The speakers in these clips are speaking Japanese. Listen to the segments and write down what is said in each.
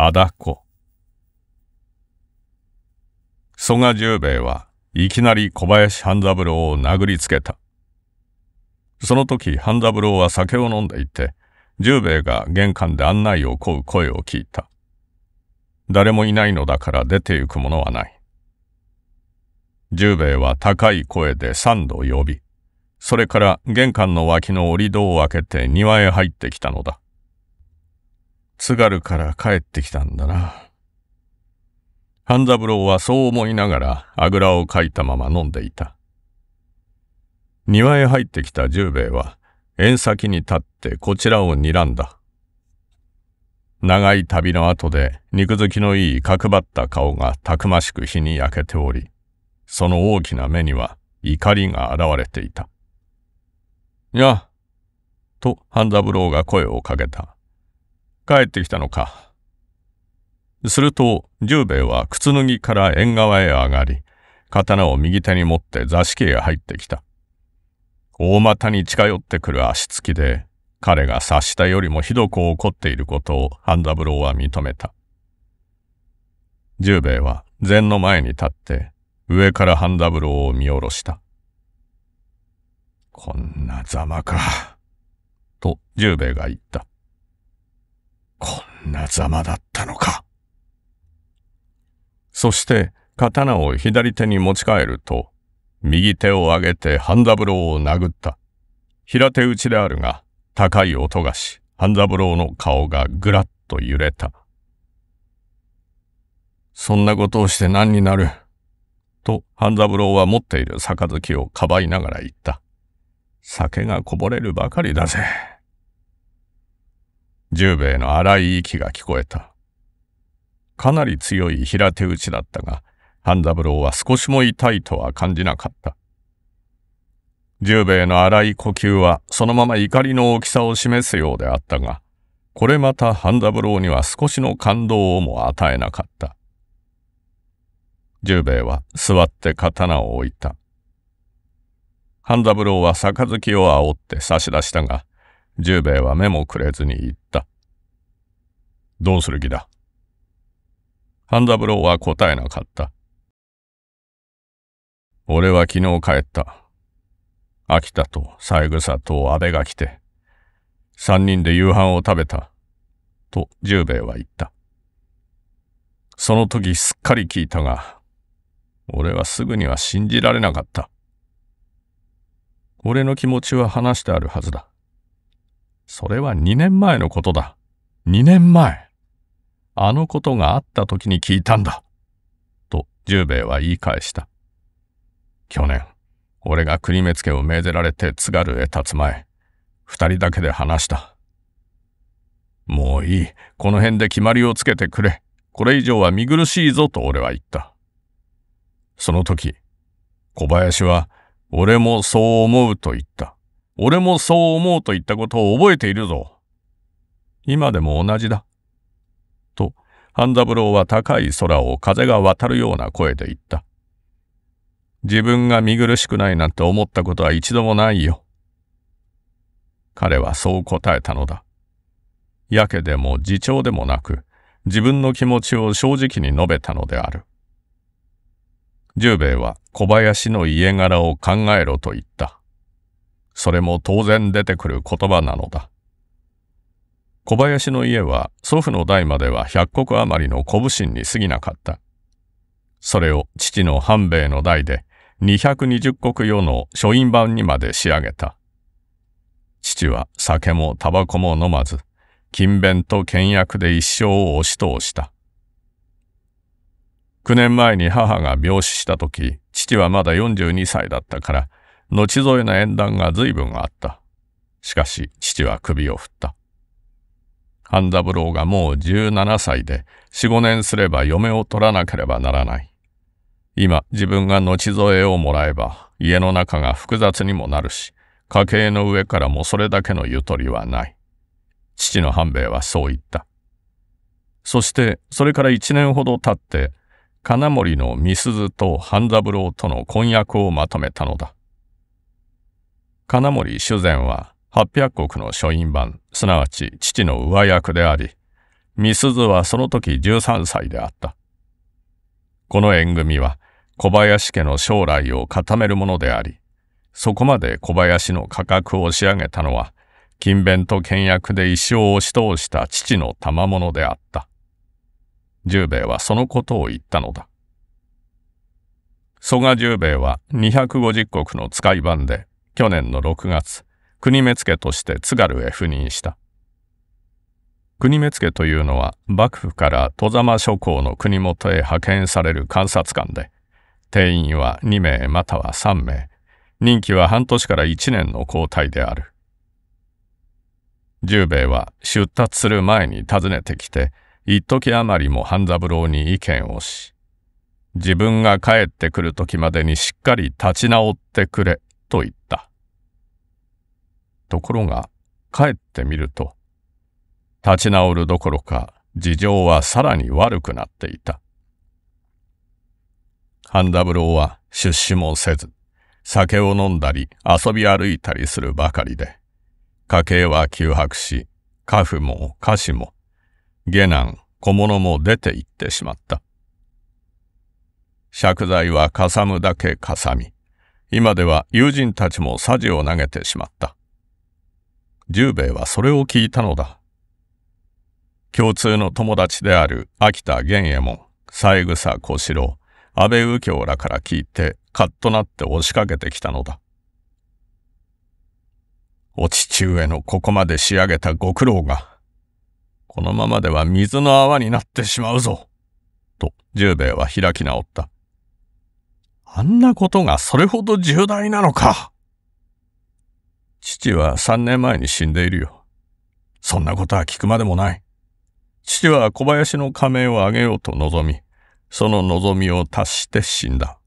あだこ。我十兵衛はいきなり小林半三郎を殴りつけた。その時半三郎は酒を飲んでいて、十兵衛が玄関で案内を請う声を聞いた。誰もいないのだから出て行くものはない。十兵衛は高い声で三度呼び、それから玄関の脇の折り戸を開けて庭へ入ってきたのだ。津軽から帰ってきたんだな。半三郎はそう思いながらあぐらをかいたまま飲んでいた。庭へ入ってきた十兵衛は縁先に立ってこちらを睨んだ。長い旅の後で肉付きのいい角張った顔がたくましく火に焼けており、その大きな目には怒りが現れていた。やと半三郎が声をかけた。帰ってきたのか。すると、十兵衛は靴脱ぎから縁側へ上がり、刀を右手に持って座敷へ入ってきた。大股に近寄ってくる足つきで、彼が察したよりもひどく怒っていることを半三郎は認めた。十兵衛は禅の前に立って、上から半三郎を見下ろした。こんなざまか。と十兵衛が言った。こんなざまだったのか。そして刀を左手に持ち帰ると、右手を上げて半三郎を殴った。平手打ちであるが、高い音がし、半三郎の顔がぐらっと揺れた。そんなことをして何になる。と半三郎は持っている杯をかばいながら言った。酒がこぼれるばかりだぜ。十兵衛の荒い息が聞こえた。かなり強い平手打ちだったが、半三郎は少しも痛いとは感じなかった。十兵衛の荒い呼吸はそのまま怒りの大きさを示すようであったが、これまた半三郎には少しの感動をも与えなかった。十兵衛は座って刀を置いた。半三郎は杯を煽って差し出したが、十兵衛は目もくれずに言った。どうする気だ半三郎は答えなかった。俺は昨日帰った。秋田と三枝と阿部が来て、三人で夕飯を食べた。と十兵衛は言った。その時すっかり聞いたが、俺はすぐには信じられなかった。俺の気持ちは話してあるはずだ。それは2年前のことだ。2年前。あのことがあった時に聞いたんだ。と、十兵衛は言い返した。去年、俺が国目付を命ぜられて津軽へ立つ前、二人だけで話した。もういい。この辺で決まりをつけてくれ。これ以上は見苦しいぞと俺は言った。その時、小林は、俺もそう思うと言った。俺もそう思うと言ったことを覚えているぞ。今でも同じだ。と、半三郎は高い空を風が渡るような声で言った。自分が見苦しくないなんて思ったことは一度もないよ。彼はそう答えたのだ。やけでも自重でもなく、自分の気持ちを正直に述べたのである。十兵衛は小林の家柄を考えろと言った。それも当然出てくる言葉なのだ。小林の家は祖父の代までは百国余りの古武神に過ぎなかった。それを父の半兵衛の代で220国余の書院版にまで仕上げた。父は酒もタバコも飲まず、勤勉と倹約で一生を押し通した。9年前に母が病死した時、父はまだ42歳だったから、後添えの縁談が随分あった。しかし父は首を振った。半三郎がもう17歳で4、5年すれば嫁を取らなければならない。今自分が後添えをもらえば家の中が複雑にもなるし、家計の上からもそれだけのゆとりはない。父の半兵衛はそう言った。そしてそれから1年ほど経って金森の美鈴と半三郎との婚約をまとめたのだ。金森修善は800国の書院版、すなわち父の上役であり、美鈴はその時13歳であった。この縁組は小林家の将来を固めるものであり、そこまで小林の価格を仕上げたのは、勤勉と倹約で一生をし通した父の賜物であった。十兵衛はそのことを言ったのだ。蘇我十兵衛は250石の使い版で去年の6月、国目付として津軽へ赴任した。国目付というのは幕府から戸様諸侯の国元へ派遣される監察官で、定員は2名または3名、任期は半年から1年の交代である。十兵衛は出立する前に訪ねてきて、一時余りも半三郎に意見をし、自分が帰ってくる時までにしっかり立ち直ってくれところが、帰ってみると、立ち直るどころか事情はさらに悪くなっていた。半三郎は出資もせず、酒を飲んだり遊び歩いたりするばかりで、家計は窮迫し、家父も家子も、下男、小物も出て行ってしまった。借財はかさむだけかさみ、今では友人たちもさじを投げてしまった。十兵衛はそれを聞いたのだ。共通の友達である秋田玄右衛門、三枝小四郎、安倍右京らから聞いてカッとなって押しかけてきたのだ。お父上のここまで仕上げたご苦労が、このままでは水の泡になってしまうぞ、と十兵衛は開き直った。あんなことがそれほど重大なのか。父は三年前に死んでいるよ。そんなことは聞くまでもない。父は小林の加盟をあげようと望み、その望みを達して死んだ。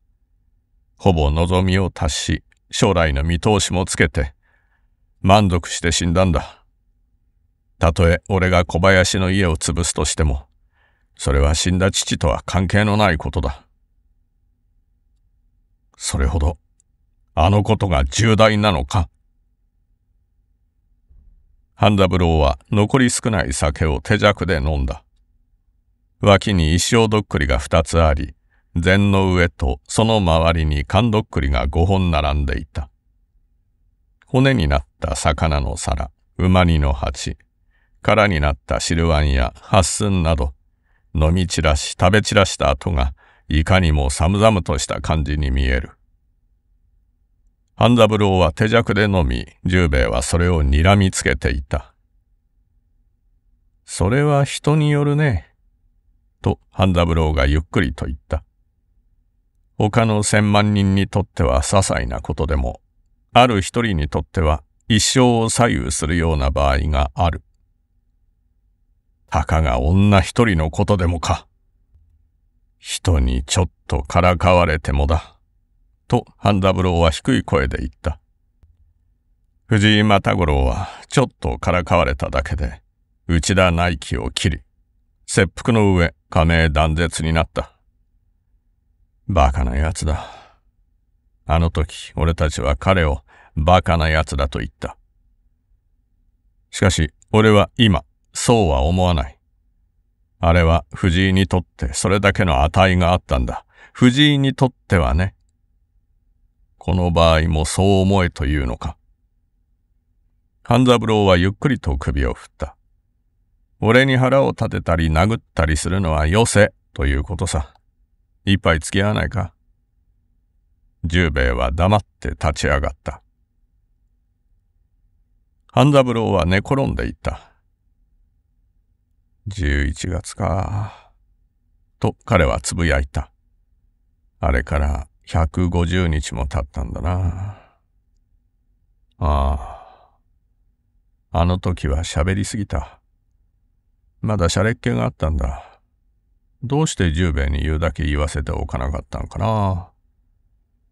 ほぼ望みを達し、将来の見通しもつけて、満足して死んだんだ。たとえ俺が小林の家を潰すとしても、それは死んだ父とは関係のないことだ。それほど、あのことが重大なのか半三郎は残り少ない酒を手酌で飲んだ。脇に石尾どっくりが二つあり、禅の上とその周りに缶どっくりが五本並んでいた。骨になった魚の皿、馬煮の鉢、空になった汁碗や八寸など、飲み散らし食べ散らした跡がいかにも寒々とした感じに見える。半三郎は手酌でのみ、十兵衛はそれを睨みつけていた。それは人によるね。と半三郎がゆっくりと言った。他の千万人にとっては些細なことでも、ある一人にとっては一生を左右するような場合がある。たかが女一人のことでもか。人にちょっとからかわれてもだ。と半三郎は低い声で言った。藤井又五郎はちょっとからかわれただけで、内田内気を切り、切腹の上、加盟断絶になった。バカな奴だ。あの時、俺たちは彼をバカな奴だと言った。しかし、俺は今、そうは思わない。あれは藤井にとってそれだけの値があったんだ。藤井にとってはね。この場合もそう思えというのか。半三郎はゆっくりと首を振った。俺に腹を立てたり殴ったりするのはよせということさ。一杯付き合わないか。十兵衛は黙って立ち上がった。半三郎は寝転んでいった。11月か。と彼はつぶやいた。あれから150日も経ったんだな。ああ。あの時は喋りすぎた。まだ洒落レっ気があったんだ。どうして十兵衛に言うだけ言わせておかなかったんかな。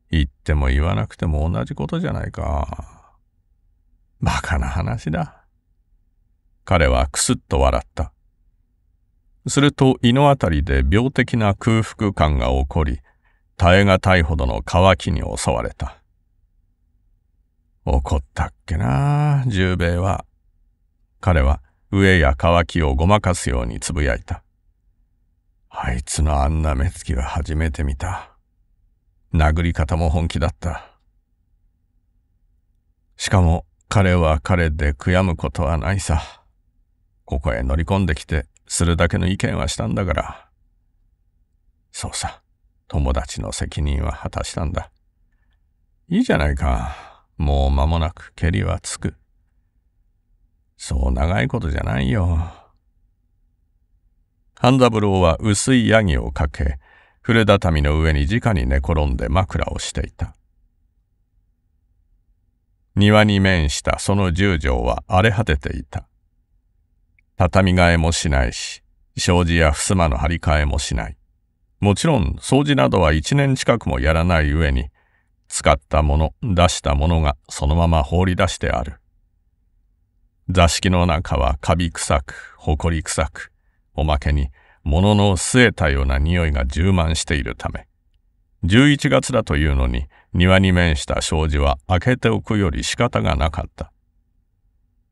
言っても言わなくても同じことじゃないか。バカな話だ。彼はくすっと笑った。すると胃のあたりで病的な空腹感が起こり、耐え難いほどの渇きに襲われた。怒ったっけな、十兵衛は。彼は飢えや渇きをごまかすようにつぶやいた。あいつのあんな目つきは初めて見た。殴り方も本気だった。しかも彼は彼で悔やむことはないさ。ここへ乗り込んできてするだけの意見はしたんだから。そうさ。友達の責任は果たしたんだ。いいじゃないか。もう間もなく蹴りはつく。そう長いことじゃないよ。半三郎は薄いヤギをかけ、古畳の上に直に寝転んで枕をしていた。庭に面したその十畳は荒れ果てていた。畳替えもしないし、障子や襖の張り替えもしない。もちろん掃除などは1年近くもやらない上に、使ったもの、出したものがそのまま放り出してある。座敷の中はカビ臭く、埃臭く、おまけに物の据えたような匂いが充満しているため、11月だというのに庭に面した障子は開けておくより仕方がなかった。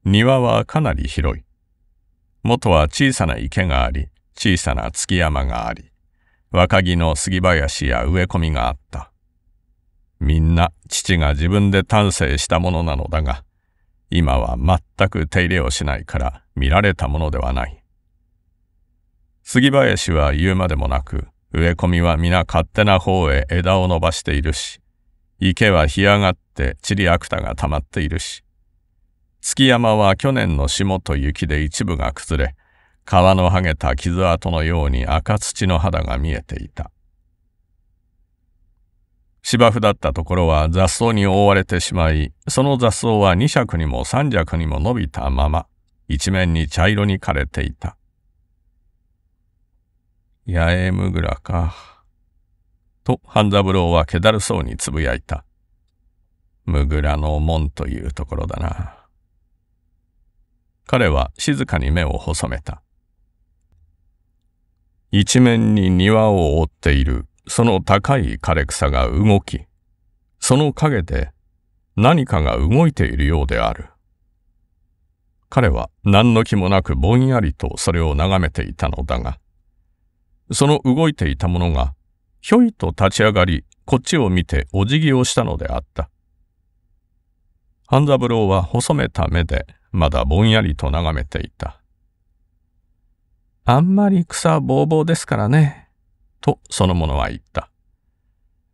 庭はかなり広い。元は小さな池があり、小さな月山があり、若木の杉林や植え込みがあった。みんな父が自分で丹精したものなのだが、今は全く手入れをしないから見られたものではない。杉林は言うまでもなく、植え込みは皆勝手な方へ枝を伸ばしているし、池は干上がって塵り悪たが溜まっているし、築山は去年の霜と雪で一部が崩れ、皮の剥げた傷跡のように赤土の肌が見えていた。芝生だったところは雑草に覆われてしまい、その雑草は2尺にも3尺にも伸びたまま、一面に茶色に枯れていた。八重むぐらか。と、半三郎はけだるそうにつぶやいた。むぐらの門というところだな。彼は静かに目を細めた。一面に庭を覆っているその高い枯れ草が動き、その陰で何かが動いているようである。彼は何の気もなくぼんやりとそれを眺めていたのだが、その動いていたものが、ひょいと立ち上がり、こっちを見てお辞儀をしたのであった。半三郎は細めた目で、まだぼんやりと眺めていた。あんまり草ぼうぼうですからね。とその者は言った。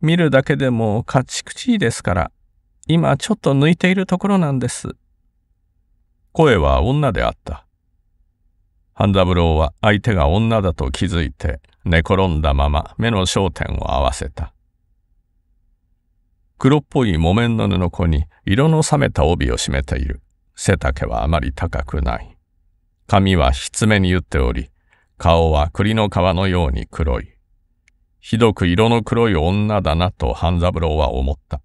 見るだけでもカチクチですから、今ちょっと抜いているところなんです。声は女であった。半三郎は相手が女だと気づいて寝転んだまま目の焦点を合わせた。黒っぽい木綿の布子に色の冷めた帯を締めている。背丈はあまり高くない。髪はひつめに言っており、顔は栗の皮のように黒い。ひどく色の黒い女だなと半三郎は思った。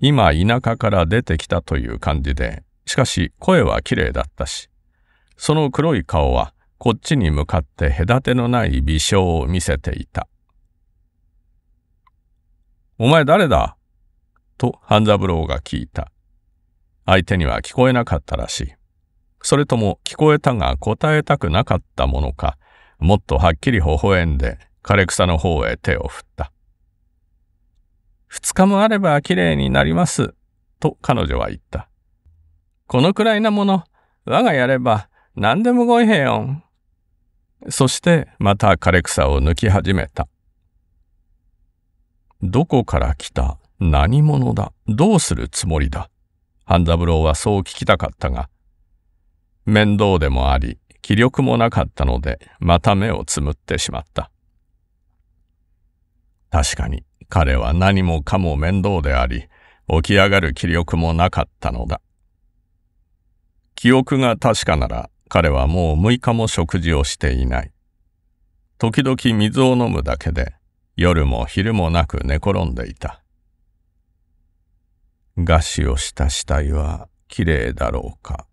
今田舎から出てきたという感じで、しかし声は綺麗だったし、その黒い顔はこっちに向かって隔てのない微笑を見せていた。お前誰だと半三郎が聞いた。相手には聞こえなかったらしい。それとも聞こえたが答えたくなかったものか、もっとはっきり微笑んで枯れ草の方へ手を振った。二日もあればきれいになります、と彼女は言った。このくらいなもの、我がやれば何でもごいへよん。そしてまた枯れ草を抜き始めた。どこから来た何者だどうするつもりだ半三郎はそう聞きたかったが、面倒でもあり、気力もなかったので、また目をつむってしまった。確かに、彼は何もかも面倒であり、起き上がる気力もなかったのだ。記憶が確かなら、彼はもう6日も食事をしていない。時々水を飲むだけで、夜も昼もなく寝転んでいた。餓死をした死体は綺麗だろうか。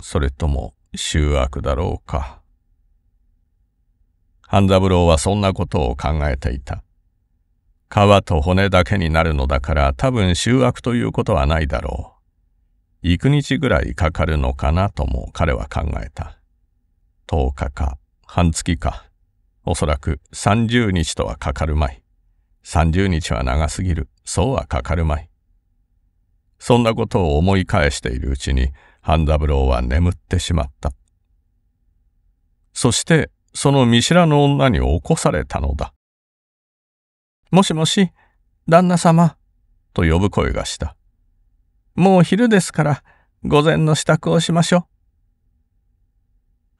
それとも醜悪だろうか。半三郎はそんなことを考えていた。皮と骨だけになるのだから多分醜悪ということはないだろう。幾日ぐらいかかるのかなとも彼は考えた。10日か半月か。おそらく30日とはかかるまい。30日は長すぎる。そうはかかるまい。そんなことを思い返しているうちに、半三郎は眠ってしまった。そしてその見知らぬ女に起こされたのだ。もしもし、旦那様、と呼ぶ声がした。もう昼ですから、午前の支度をしましょう。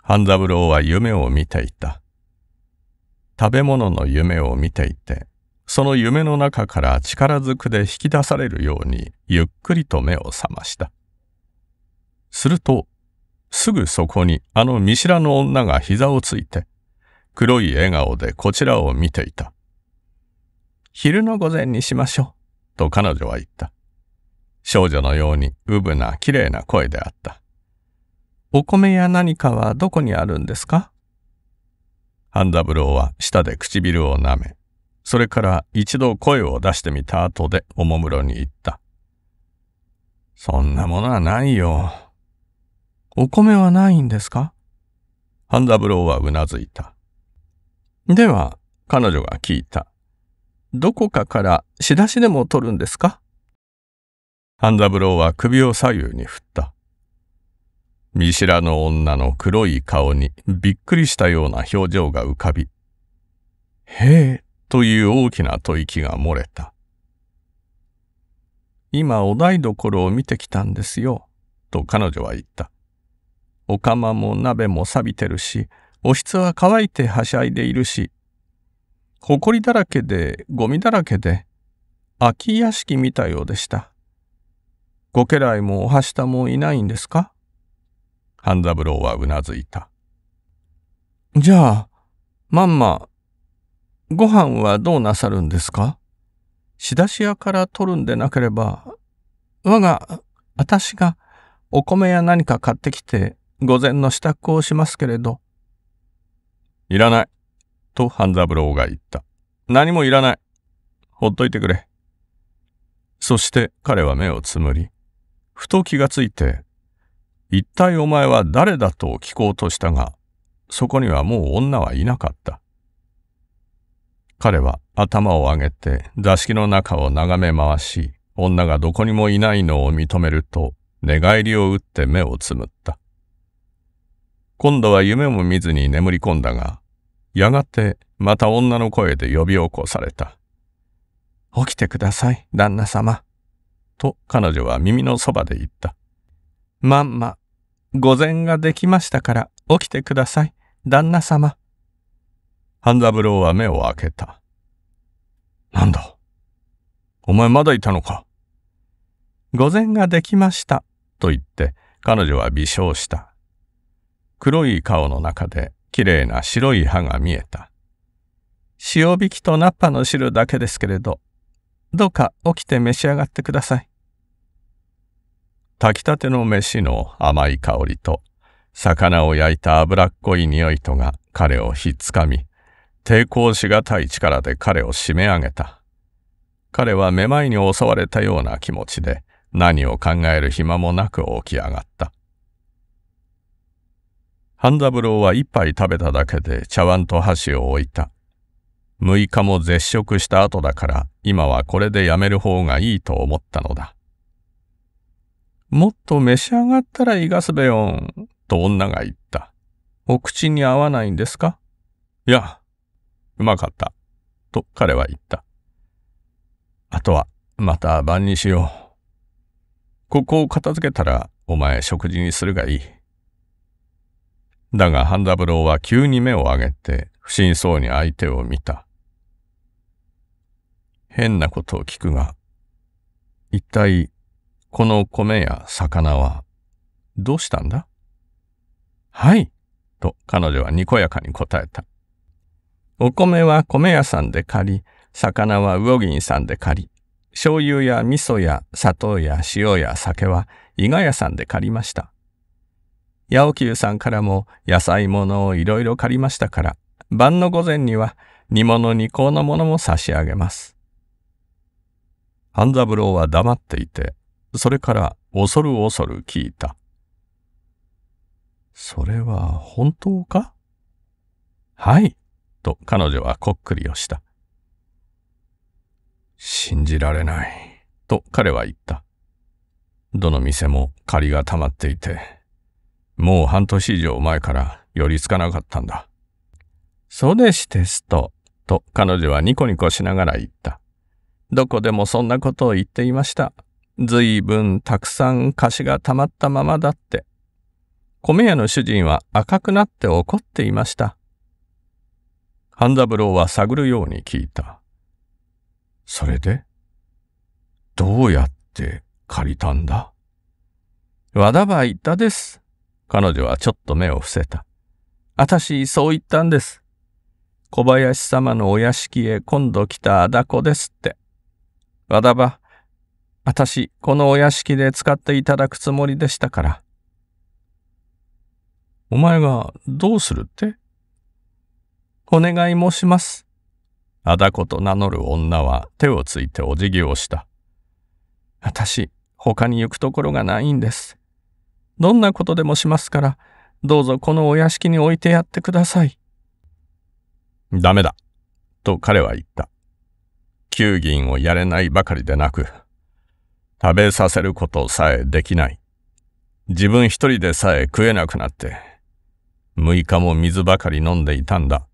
半三郎は夢を見ていた。食べ物の夢を見ていて、その夢の中から力ずくで引き出されるようにゆっくりと目を覚ました。すると、すぐそこにあの見知らぬ女が膝をついて、黒い笑顔でこちらを見ていた。昼の午前にしましょう、と彼女は言った。少女のようにうぶな綺麗な声であった。お米や何かはどこにあるんですか半三郎は舌で唇を舐め、それから一度声を出してみた後でおもむろに言った。そんなものはないよ。お米はないんですか半三郎はうなずいた。では、彼女が聞いた。どこかから仕出しでも取るんですか半三郎は首を左右に振った。見知らぬ女の黒い顔にびっくりしたような表情が浮かび、へえ、という大きな吐息が漏れた。今お台所を見てきたんですよ、と彼女は言った。お釜も鍋も錆びてるし、おひつは乾いてはしゃいでいるし、ほこりだらけで、ゴミだらけで、空き屋敷見たようでした。ご家来もおはしたもいないんですか半三郎はうなずいた。じゃあ、まんま、ご飯はどうなさるんですか仕出し屋から取るんでなければ、我が、私が、お米や何か買ってきて、午前の支度をしますけれど。いらない。と半三郎が言った。何もいらない。ほっといてくれ。そして彼は目をつむり、ふと気がついて、一体お前は誰だと聞こうとしたが、そこにはもう女はいなかった。彼は頭を上げて座敷の中を眺め回し、女がどこにもいないのを認めると、寝返りを打って目をつむった。今度は夢も見ずに眠り込んだが、やがてまた女の声で呼び起こされた。起きてください、旦那様。と彼女は耳のそばで言った。まんま、御前ができましたから起きてください、旦那様。半三郎は目を開けた。なんだお前まだいたのか。御前ができました、と言って彼女は微笑した。黒い顔の中できれいな白い歯が見えた。塩引きとナッパの汁だけですけれど、どうか起きて召し上がってください。炊きたての飯の甘い香りと、魚を焼いた脂っこい匂いとが彼をひっつかみ、抵抗しがたい力で彼を締め上げた。彼はめまいに襲われたような気持ちで、何を考える暇もなく起き上がった。半三郎は一杯食べただけで茶碗と箸を置いた。六日も絶食した後だから今はこれでやめる方がいいと思ったのだ。もっと召し上がったらいがすべよん、と女が言った。お口に合わないんですかいや、うまかった、と彼は言った。あとは、また晩にしよう。ここを片付けたら、お前食事にするがいい。だが半三郎は急に目を上げて不審そうに相手を見た。変なことを聞くが、一体この米や魚はどうしたんだはい、と彼女はにこやかに答えた。お米は米屋さんで借り、魚は魚銀さんで借り、醤油や味噌や砂糖や塩や酒は伊賀屋さんで借りました。八百久さんからも野菜物をいろいろ借りましたから、晩の午前には煮物煮香のものも差し上げます。半三郎は黙っていて、それから恐る恐る聞いた。それは本当かはい、と彼女はこっくりをした。信じられない、と彼は言った。どの店も借りが溜まっていて、もう半年以上前から寄りつかなかったんだ。そうでしてすと、と彼女はニコニコしながら言った。どこでもそんなことを言っていました。ずいぶんたくさん貸しがたまったままだって。米屋の主人は赤くなって怒っていました。半三郎は探るように聞いた。それでどうやって借りたんだ和田は言ったです。彼女はちょっと目を伏せた。あたし、そう言ったんです。小林様のお屋敷へ今度来たあだこですって。わだば、し、このお屋敷で使っていただくつもりでしたから。お前がどうするってお願い申します。あだこと名乗る女は手をついてお辞儀をした。あたし、他に行くところがないんです。どんなことでもしますから、どうぞこのお屋敷に置いてやってください。ダメだ、と彼は言った。給銀をやれないばかりでなく、食べさせることさえできない。自分一人でさえ食えなくなって、六日も水ばかり飲んでいたんだ。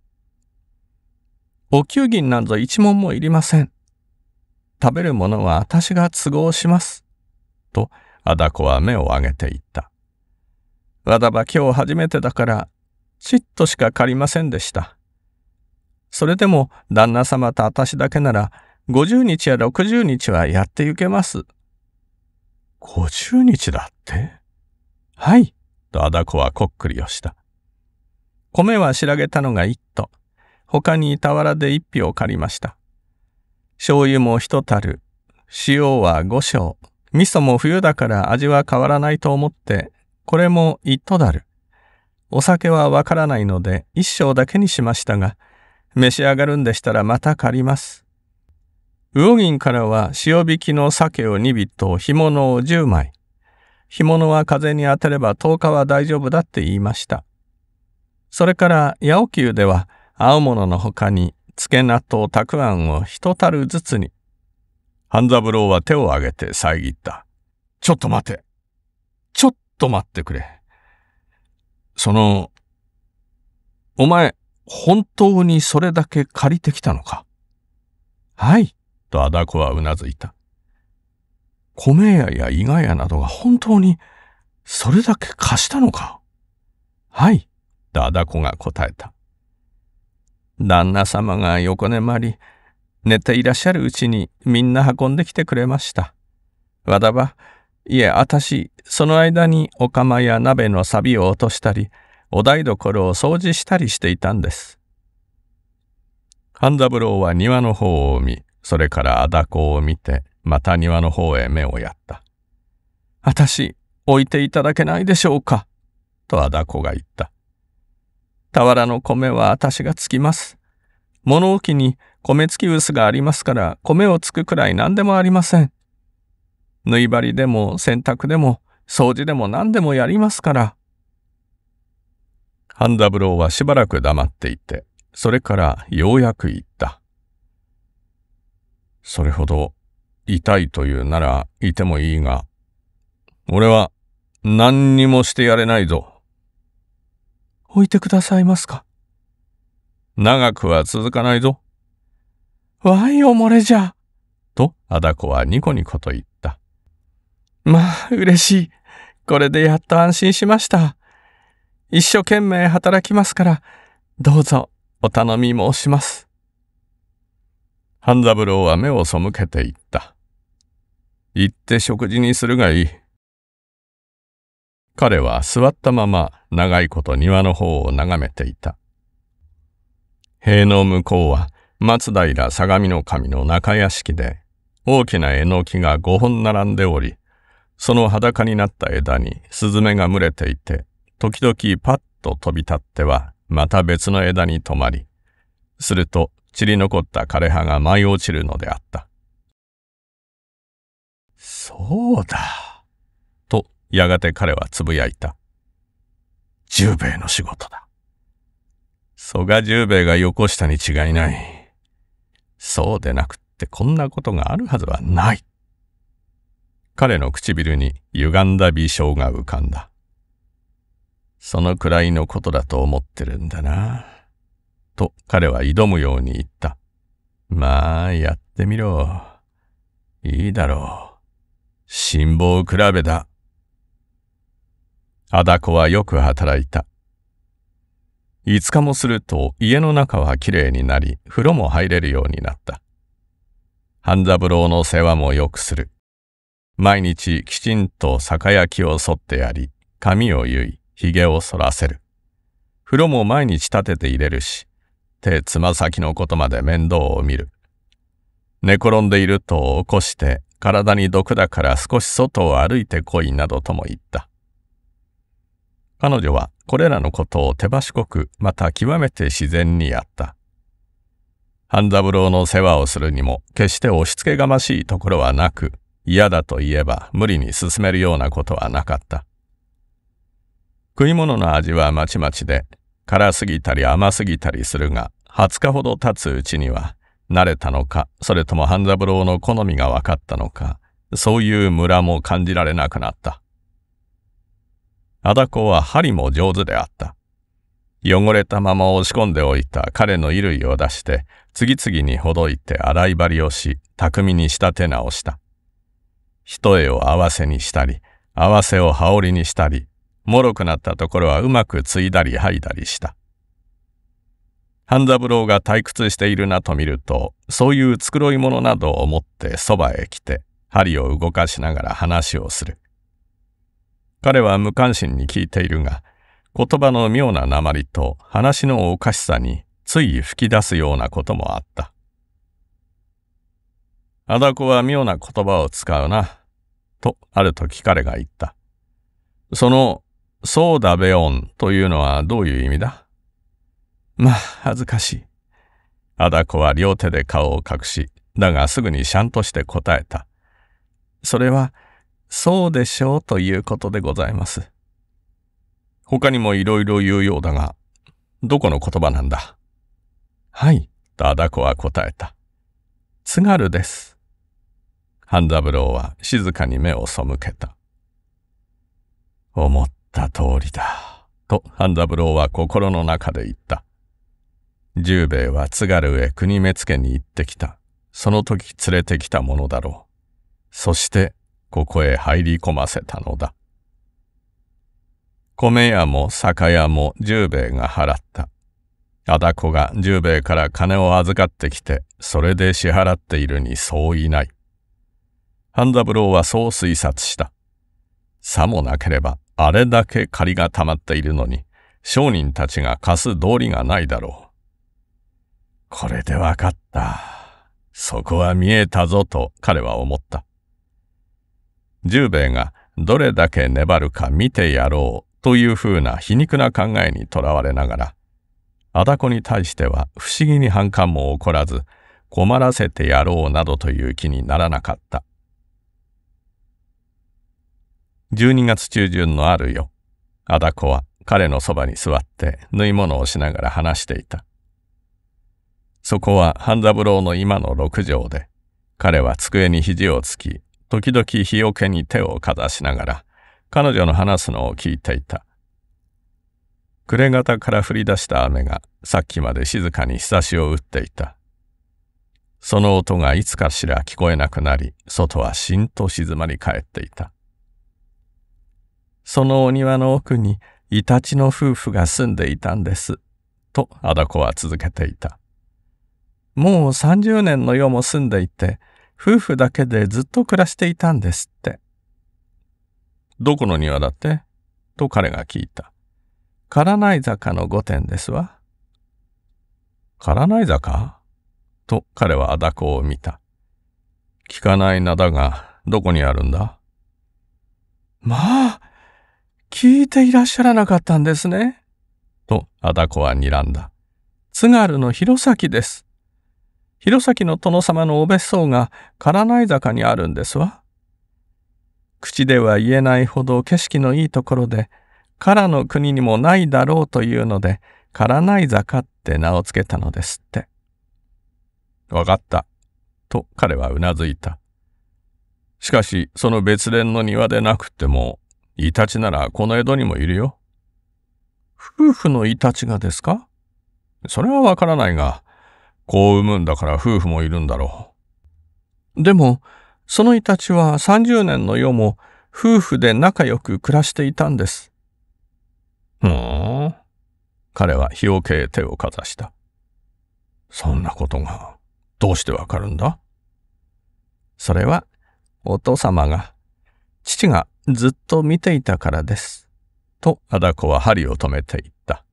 お給銀なんぞ一文もいりません。食べるものは私が都合します。と、あだこは目を上げていった。わだば今日初めてだから、ちっとしか借りませんでした。それでも旦那様と私だけなら、50日や60日はやってゆけます。50日だってはい、とあだこはこっくりをした。米は白げたのが一斗。他に俵で一票借りました。醤油も一樽、塩は五升、味噌も冬だから味は変わらないと思ってこれも一途だる。お酒はわからないので一升だけにしましたが、召し上がるんでしたらまた借ります。魚銀からは塩引きの鮭を2尾と干物を10枚。干物は風に当てれば10日は大丈夫だって言いました。それから八尾球では青物の他に漬け納豆たくあんを一樽ずつに。半三郎は手を挙げて遮った。ちょっと待て。ちょっと待ってくれ。その、お前、本当にそれだけ借りてきたのかはい、とあだこはうなずいた。米屋や伊賀屋などが本当にそれだけ貸したのかはい、とあだこが答えた。旦那様が横寝り、寝ていらっしゃるうちにみんな運んできてくれました。わだば、いえ、あたし、その間にお釜や鍋のサビを落としたり、お台所を掃除したりしていたんです。半三郎は庭の方を見、それからあだこを見て、また庭の方へ目をやった。あたし、置いていただけないでしょうか、とあだこが言った。俵の米はあたしがつきます。物置に米付き臼がありますから、米をつくくらい何でもありません。縫い針でも洗濯でも掃除でも何でもやりますから。半三郎はしばらく黙っていて、それからようやく言った。それほど痛いというならいてもいいが、俺は何にもしてやれないぞ。置いてくださいますか。長くは続かないぞ。わいおもれじゃ。と、あだこはニコニコと言った。まあ、嬉しい。これでやっと安心しました。一生懸命働きますから、どうぞお頼み申します。半三郎は目を背けていった。行って食事にするがいい。彼は座ったまま長いこと庭の方を眺めていた。塀の向こうは松平相模の神の中屋敷で大きなえのきが5本並んでおり、その裸になった枝にスズメが群れていて、時々パッと飛び立っては、また別の枝に止まり、すると散り残った枯れ葉が舞い落ちるのであった。そうだ、とやがて彼はつぶやいた。十兵衛の仕事だ。蘇我十兵衛がよこしたに違いない。そうでなくってこんなことがあるはずはない。彼の唇に歪んだ微笑が浮かんだ。そのくらいのことだと思ってるんだな。と彼は挑むように言った。まあ、やってみろ。いいだろう。辛抱比べだ。あだこはよく働いた。五日もすると家の中はきれいになり、風呂も入れるようになった。半三郎の世話もよくする。毎日きちんと酒焼きを剃ってやり、髪を結い、髭を剃らせる。風呂も毎日立てて入れるし、手つま先のことまで面倒を見る。寝転んでいると起こして体に毒だから少し外を歩いてこいなどとも言った。彼女はこれらのことを手ばしこくまた極めて自然にやった。半三郎の世話をするにも決して押しつけがましいところはなく、嫌だと言えば無理に進めるようなことはなかった。食い物の味はまちまちで、辛すぎたり甘すぎたりするが、20日ほど経つうちには、慣れたのか、それとも半三郎の好みが分かったのか、そういうムラも感じられなくなった。あだこは針も上手であった。汚れたまま押し込んでおいた彼の衣類を出して、次々にほどいて洗い張りをし、巧みに仕立て直した。一重を合わせにしたり、合わせを羽織にしたり、脆くなったところはうまく継いだり剥いだりした。半三郎が退屈しているなと見ると、そういう繕い物などを持ってそばへ来て、針を動かしながら話をする。彼は無関心に聞いているが、言葉の妙な鉛と話のおかしさについ吹き出すようなこともあった。アダコは妙な言葉を使うな。と、ある時彼が言った。その、そうだべおンというのはどういう意味だまあ、恥ずかしい。アダコは両手で顔を隠し、だがすぐにシャンとして答えた。それは、そうでしょうということでございます。他にもいろいろ言うようだが、どこの言葉なんだはい、とアダコは答えた。津軽です。半三郎は静かに目を背けた。思った通りだ。と半三郎は心の中で言った。十兵衛は津軽へ国目付に行ってきた。その時連れてきたものだろう。そしてここへ入り込ませたのだ。米屋も酒屋も十兵衛が払った。あだこが十兵衛から金を預かってきて、それで支払っているに相違ない。半三郎はそう推察した。さもなければ、あれだけ借りが溜まっているのに、商人たちが貸す道理がないだろう。これでわかった。そこは見えたぞと彼は思った。十兵衛がどれだけ粘るか見てやろうというふうな皮肉な考えにとらわれながら、ダコに対しては不思議に反感も起こらず、困らせてやろうなどという気にならなかった。12月中旬のある夜、アダコは彼のそばに座って縫い物をしながら話していた。そこは半三郎の今の六畳で、彼は机に肘をつき、時々日よけに手をかざしながら、彼女の話すのを聞いていた。暮れ方から降り出した雨がさっきまで静かにひさしを打っていた。その音がいつかしら聞こえなくなり、外はしんと静まり返っていた。そのお庭の奥にイタチの夫婦が住んでいたんです、とアこは続けていた。もう30年の世も住んでいて、夫婦だけでずっと暮らしていたんですって。どこの庭だってと彼が聞いた。カラナイ坂の御殿ですわ。カラナイ坂と彼はあだコを見た。聞かない名だが、どこにあるんだまあ、聞いていらっしゃらなかったんですね。と、あだコは睨んだ。津軽の弘前です。弘前の殿様のお別荘が唐内坂にあるんですわ。口では言えないほど景色のいいところで、からの国にもないだろうというので、からない坂って名を付けたのですって。わかった。と彼はうなずいた。しかし、その別連の庭でなくても、イタチならこの江戸にもいるよ。夫婦のイタチがですかそれはわからないが、子を産むんだから夫婦もいるんだろう。でも、そのイタチは30年の世も夫婦で仲良く暮らしていたんです。ふうん。彼は日よけへ手をかざした。そんなことが、どうしてわかるんだそれは、お父様が、父がずっと見ていたからです。と、だ子は針を止めていった。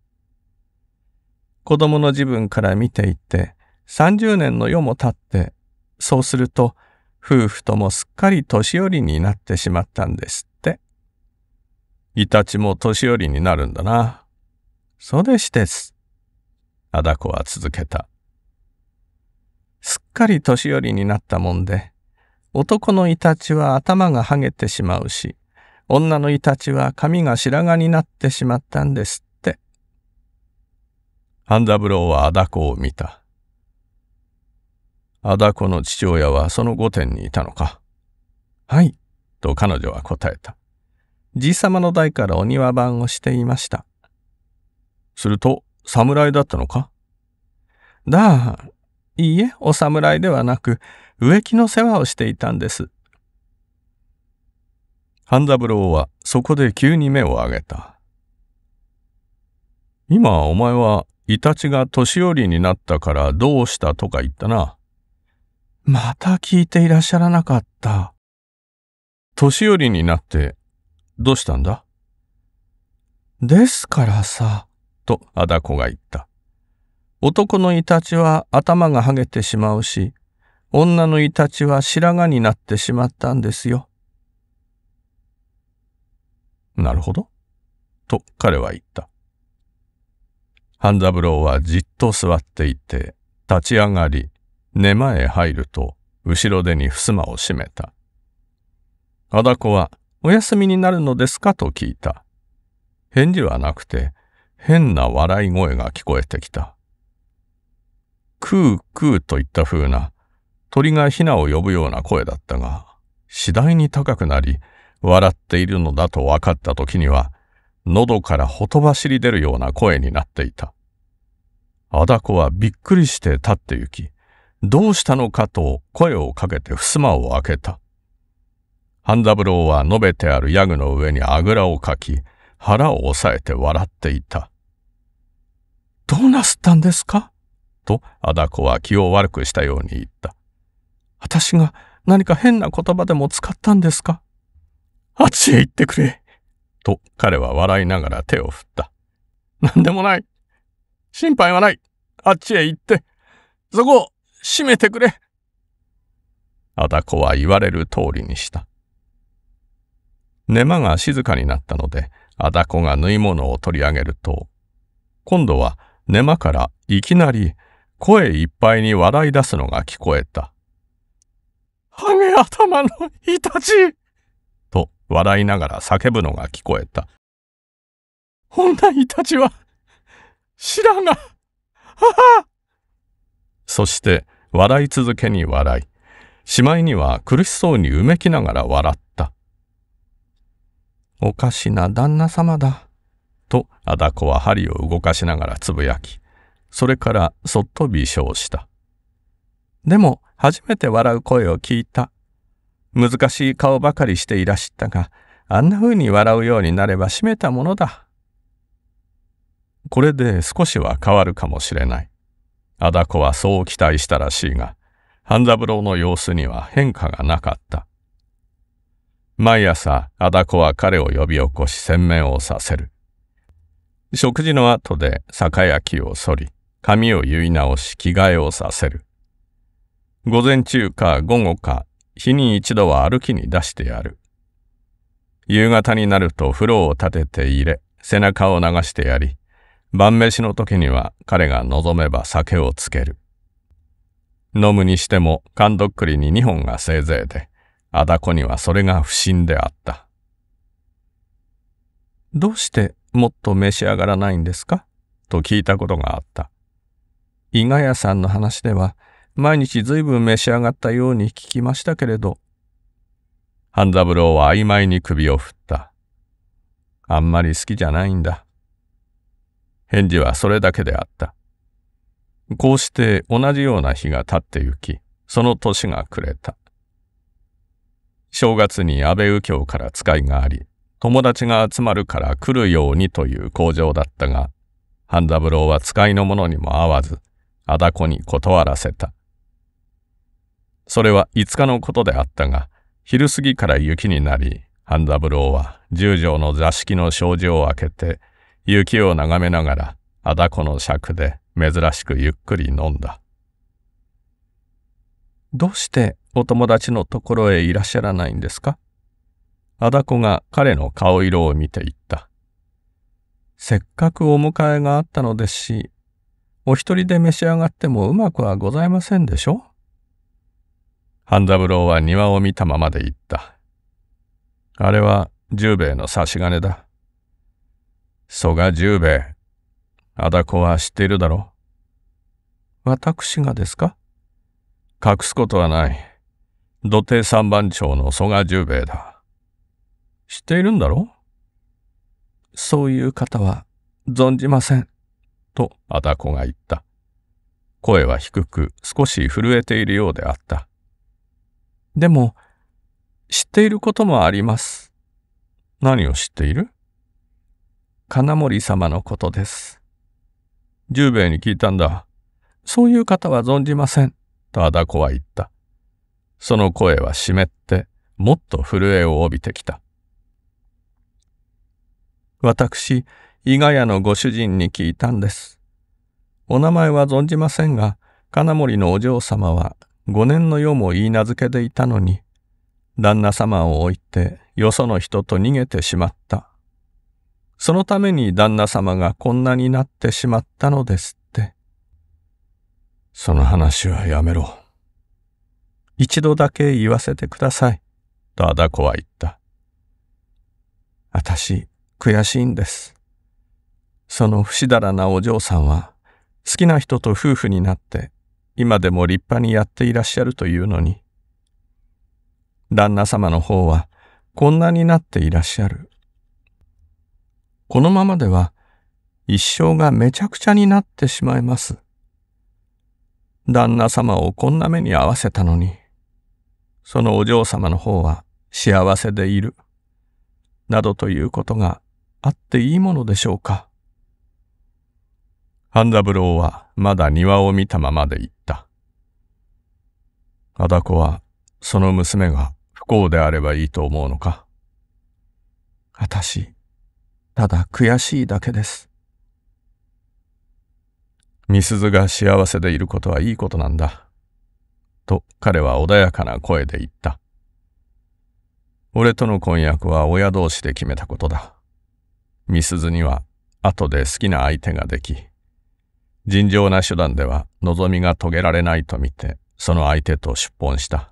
子供の自分から見ていて、30年の世も経って、そうすると、夫婦ともすっかり年寄りになってしまったんですイタチも年寄りになるんだな。そうでしてす。ア子は続けた。すっかり年寄りになったもんで、男のイタチは頭がはげてしまうし、女のイタチは髪が白髪になってしまったんですって。半三郎はアダコを見た。アダコの父親はその御殿にいたのか。はい、と彼女は答えた。じいさまの代からお庭番をしていました。すると、侍だったのかだあ、いいえ、お侍ではなく、植木の世話をしていたんです。半三郎はそこで急に目を上げた。今お前はイタチが年寄りになったからどうしたとか言ったな。また聞いていらっしゃらなかった。年寄りになってどうしたんだですからさ、とあだこが言った。男のイタチは頭がはげてしまうし、女のイタチは白髪になってしまったんですよ。なるほど。と彼は言った。半三郎はじっと座っていて、立ち上がり、寝間へ入ると、後ろ手に襖を閉めた。あだこはお休みになるのですかと聞いた。返事はなくて、変な笑い声が聞こえてきた。クークーといった風な、鳥がヒナを呼ぶような声だったが、次第に高くなり、笑っているのだと分かった時には、喉からほとばしり出るような声になっていた。あだこはびっくりして立って行き、どうしたのかと声をかけて襖を開けた。半三郎は述べてあるヤグの上にあぐらをかき、腹を押さえて笑っていた。どうなすったんですかと、あだこは気を悪くしたように言った。私が何か変な言葉でも使ったんですかあっちへ行ってくれ。と、彼は笑いながら手を振った。何でもない。心配はない。あっちへ行って。そこを閉めてくれ。あだこは言われる通りにした。寝間が静かになったので、あだこが縫い物を取り上げると、今度は寝間からいきなり声いっぱいに笑い出すのが聞こえた。ハゲ頭のイタチと笑いながら叫ぶのが聞こえた。女イタチは、白が、ははそして笑い続けに笑い、しまいには苦しそうにうめきながら笑った。おかしな旦那様だ。と、あだこは針を動かしながらつぶやき、それからそっと微笑した。でも、初めて笑う声を聞いた。難しい顔ばかりしていらしたが、あんな風に笑うようになればしめたものだ。これで少しは変わるかもしれない。あだこはそう期待したらしいが、半三郎の様子には変化がなかった。毎朝、アダコは彼を呼び起こし洗面をさせる。食事の後で酒焼きを剃り、髪を結い直し着替えをさせる。午前中か午後か、日に一度は歩きに出してやる。夕方になると風呂を立てて入れ、背中を流してやり、晩飯の時には彼が望めば酒をつける。飲むにしても缶どっくりに2本がせいぜいで、あだこにはそれが不審であった。どうしてもっと召し上がらないんですかと聞いたことがあった。伊賀屋さんの話では、毎日随分召し上がったように聞きましたけれど。半三郎は曖昧に首を振った。あんまり好きじゃないんだ。返事はそれだけであった。こうして同じような日が経ってゆき、その年が暮れた。正月に安倍右京から使いがあり、友達が集まるから来るようにという工場だったが、半三郎は使いの者にも合わず、あだこに断らせた。それは5日のことであったが、昼過ぎから雪になり、半三郎は十条の座敷の障子を開けて、雪を眺めながら、あだこの尺で珍しくゆっくり飲んだ。どうしてお友達のところへいらっしゃらないんですかあだこが彼の顔色を見ていった。せっかくお迎えがあったのですし、お一人で召し上がってもうまくはございませんでしょ半三郎は庭を見たままで言った。あれは十兵衛の差し金だ。蘇我十兵衛、あだこは知っているだろう。私がですか隠すことはない。土手三番町の曽我十兵衛だ。知っているんだろそういう方は存じません。と、あだこが言った。声は低く少し震えているようであった。でも、知っていることもあります。何を知っている金森様のことです。十兵衛に聞いたんだ。そういう方は存じません。とあだこは言った。その声は湿って、もっと震えを帯びてきた。私、伊賀屋のご主人に聞いたんです。お名前は存じませんが、金森のお嬢様は五年の世も言い名付けでいたのに、旦那様を置いてよその人と逃げてしまった。そのために旦那様がこんなになってしまったのですって。その話はやめろ。一度だけ言わせてください、とあだこは言った。私、悔しいんです。その不死だらなお嬢さんは、好きな人と夫婦になって、今でも立派にやっていらっしゃるというのに。旦那様の方は、こんなになっていらっしゃる。このままでは、一生がめちゃくちゃになってしまいます。旦那様をこんな目に遭わせたのに、そのお嬢様の方は幸せでいる、などということがあっていいものでしょうか。半三郎はまだ庭を見たままで言った。あだこはその娘が不幸であればいいと思うのか。私、ただ悔しいだけです。美鈴が幸せでいることはいいことなんだ。と彼は穏やかな声で言った。俺との婚約は親同士で決めたことだ。美鈴には後で好きな相手ができ、尋常な手段では望みが遂げられないと見て、その相手と出奔した。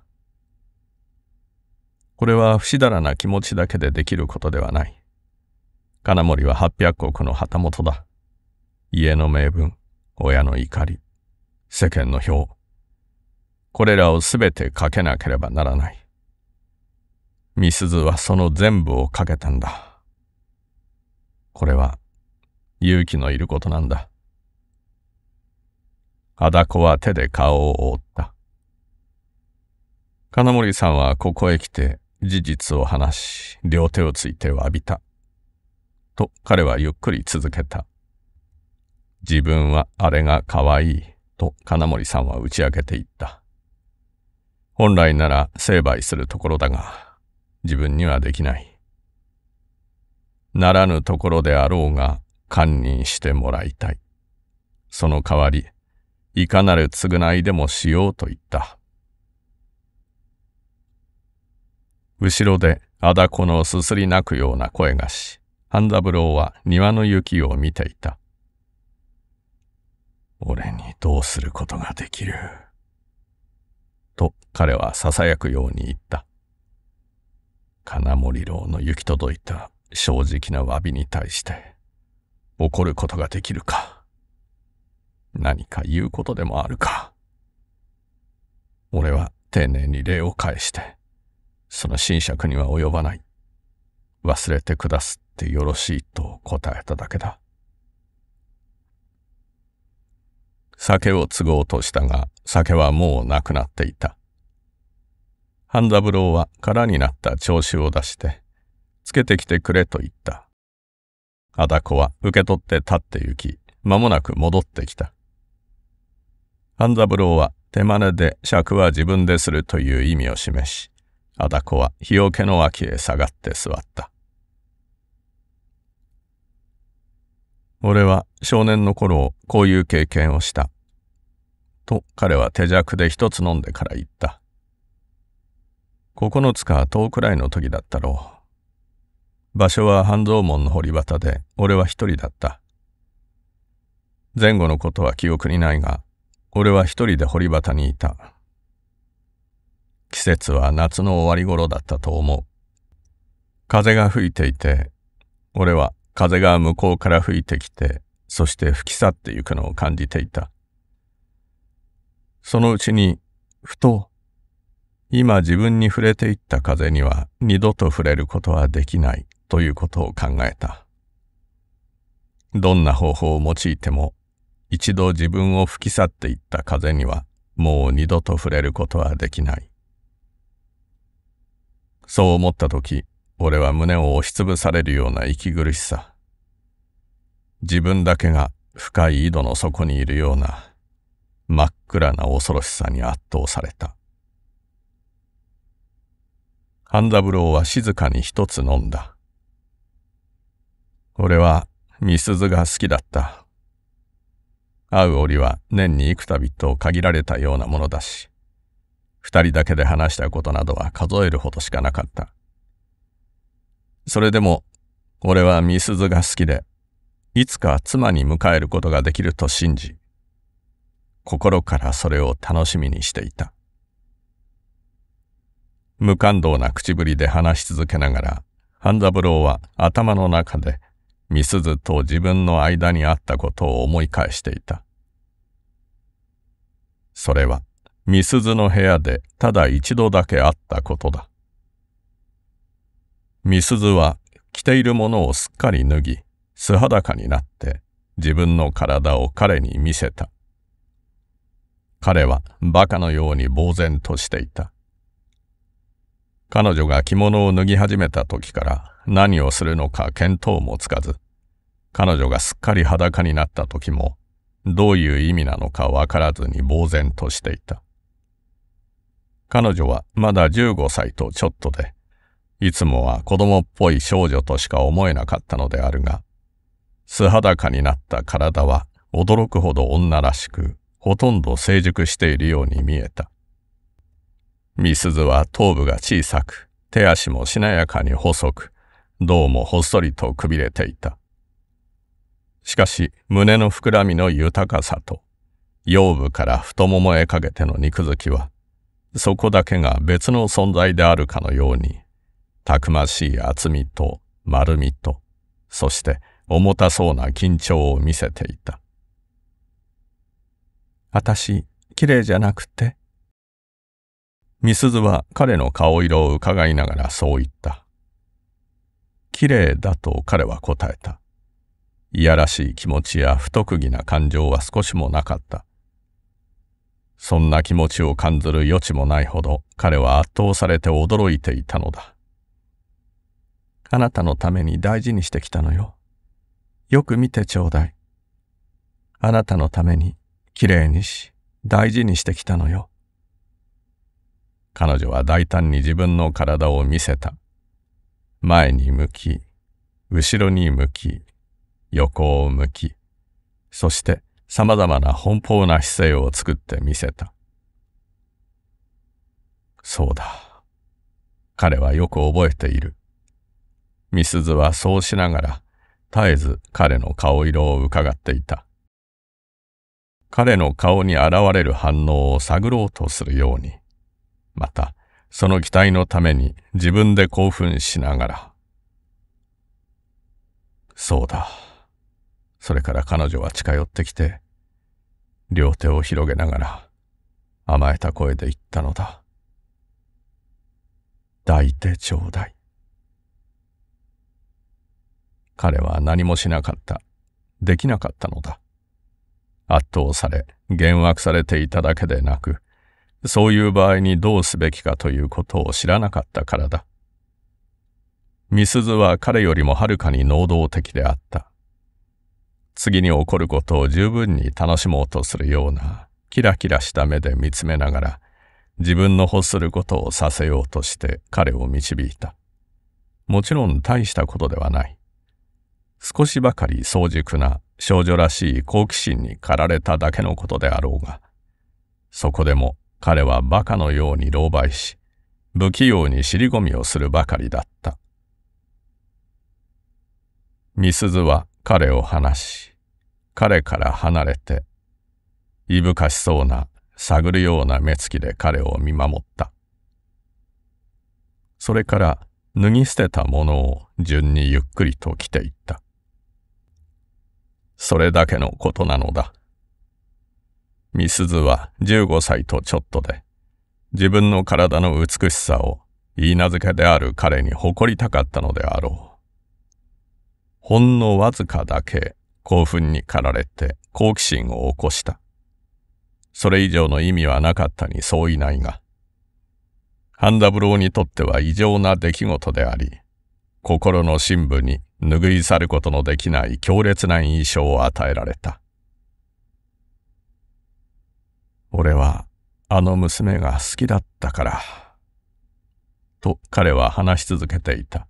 これは不死だらな気持ちだけでできることではない。金森は八百石の旗本だ。家の名分、親の怒り、世間の票、これらをすべてかけなければならない。美鈴はその全部をかけたんだ。これは勇気のいることなんだ。仇子は手で顔を覆った。金森さんはここへ来て事実を話し、両手をついて詫びた。と彼はゆっくり続けた。自分はあれが可愛いと金森さんは打ち明けていった。本来なら成敗するところだが、自分にはできない。ならぬところであろうが、堪忍してもらいたい。その代わり、いかなる償いでもしようと言った。後ろで、あだこのすすり泣くような声がし、半三郎は庭の雪を見ていた。俺にどうすることができる。と彼は囁くように言った。金森郎の行き届いた正直な詫びに対して、怒ることができるか。何か言うことでもあるか。俺は丁寧に礼を返して、その神釈には及ばない。忘れて下すってよろしいと答えただけだ。酒を継ごうとしたが、酒はもうなくなっていた。半三郎は空になった調子を出して、つけてきてくれと言った。あだこは受け取って立って行き、間もなく戻ってきた。半三郎は手真似で尺は自分でするという意味を示し、あだこは日よけの脇へ下がって座った。俺は少年の頃こういう経験をした。と彼は手酌で一つ飲んでから言った。九つか遠くらいの時だったろう。場所は半蔵門の堀端で俺は一人だった。前後のことは記憶にないが、俺は一人で堀端にいた。季節は夏の終わり頃だったと思う。風が吹いていて、俺は風が向こうから吹いてきて、そして吹き去ってゆくのを感じていた。そのうちに、ふと、今自分に触れていった風には二度と触れることはできないということを考えた。どんな方法を用いても、一度自分を吹き去っていった風にはもう二度と触れることはできない。そう思ったとき、俺は胸を押しつぶされるような息苦しさ。自分だけが深い井戸の底にいるような真っ暗な恐ろしさに圧倒された。半三郎は静かに一つ飲んだ。俺は美鈴が好きだった。会う折は年に幾度と限られたようなものだし、二人だけで話したことなどは数えるほどしかなかった。それでも、俺は美鈴が好きで、いつか妻に迎えることができると信じ、心からそれを楽しみにしていた。無感動な口ぶりで話し続けながら、半三郎は頭の中で、美鈴と自分の間にあったことを思い返していた。それは、美鈴の部屋でただ一度だけ会ったことだ。みすずは着ているものをすっかり脱ぎ、素裸になって自分の体を彼に見せた。彼は馬鹿のように呆然としていた。彼女が着物を脱ぎ始めた時から何をするのか見当もつかず、彼女がすっかり裸になった時も、どういう意味なのかわからずに呆然としていた。彼女はまだ15歳とちょっとで、いつもは子供っぽい少女としか思えなかったのであるが、素裸になった体は驚くほど女らしく、ほとんど成熟しているように見えた。ミスズは頭部が小さく、手足もしなやかに細く、どうもほっそりとくびれていた。しかし、胸の膨らみの豊かさと、腰部から太ももへかけての肉付きは、そこだけが別の存在であるかのようにたくましい厚みと丸みと、そして重たそうな緊張を見せていた。私、綺麗じゃなくて。みすずは彼の顔色を伺いながらそう言った。綺麗だと彼は答えた。いやらしい気持ちや不特技な感情は少しもなかった。そんな気持ちを感ずる余地もないほど彼は圧倒されて驚いていたのだ。あなたのために大事にしてきたのよ。よく見てちょうだい。あなたのためにきれいにし、大事にしてきたのよ。彼女は大胆に自分の体を見せた。前に向き、後ろに向き、横を向き、そして様々な奔放な姿勢を作ってみせた。そうだ。彼はよく覚えている。美鈴はそうしながら、絶えず彼の顔色をうかがっていた。彼の顔に現れる反応を探ろうとするように、また、その期待のために自分で興奮しながら、そうだ。それから彼女は近寄ってきて、両手を広げながら、甘えた声で言ったのだ。抱いてちょうだい。彼は何もしなかった。できなかったのだ。圧倒され、幻惑されていただけでなく、そういう場合にどうすべきかということを知らなかったからだ。美鈴は彼よりもはるかに能動的であった。次に起こることを十分に楽しもうとするような、キラキラした目で見つめながら、自分の欲することをさせようとして彼を導いた。もちろん大したことではない。少しばかり早熟な少女らしい好奇心に駆られただけのことであろうが、そこでも彼は馬鹿のように狼狽し、不器用に尻込みをするばかりだった。美鈴は彼を離し、彼から離れて、いぶかしそうな探るような目つきで彼を見守った。それから脱ぎ捨てたものを順にゆっくりと着ていった。それだけのことなのだ。美鈴は15歳とちょっとで、自分の体の美しさを言い名付けである彼に誇りたかったのであろう。ほんのわずかだけ興奮に駆られて好奇心を起こした。それ以上の意味はなかったにそういないが、半三郎にとっては異常な出来事であり、心の深部に拭い去ることのできない強烈な印象を与えられた。俺はあの娘が好きだったから、と彼は話し続けていた。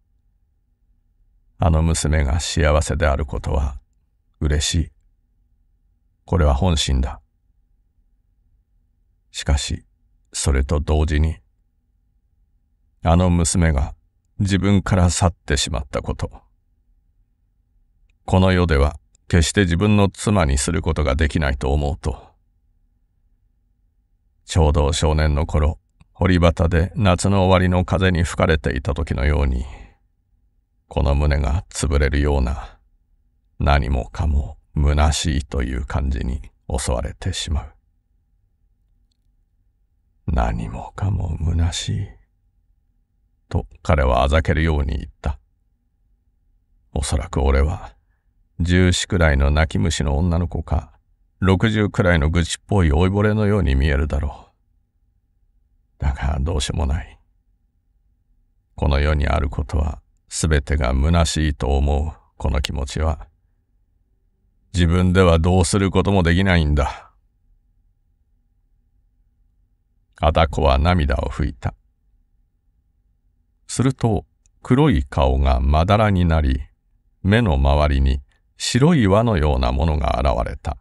あの娘が幸せであることは嬉しい。これは本心だ。しかし、それと同時に、あの娘が自分から去ってしまったこと。この世では決して自分の妻にすることができないと思うと、ちょうど少年の頃、堀端で夏の終わりの風に吹かれていた時のように、この胸が潰れるような、何もかも虚しいという感じに襲われてしまう。何もかも虚しい。と彼はあざけるように言った。おそらく俺は、十四くらいの泣き虫の女の子か、六十くらいの愚痴っぽい老いぼれのように見えるだろう。だがどうしようもない。この世にあることはすべてが虚しいと思うこの気持ちは、自分ではどうすることもできないんだ。あたこは涙を拭いた。すると黒い顔がまだらになり、目の周りに白い輪のようなものが現れた。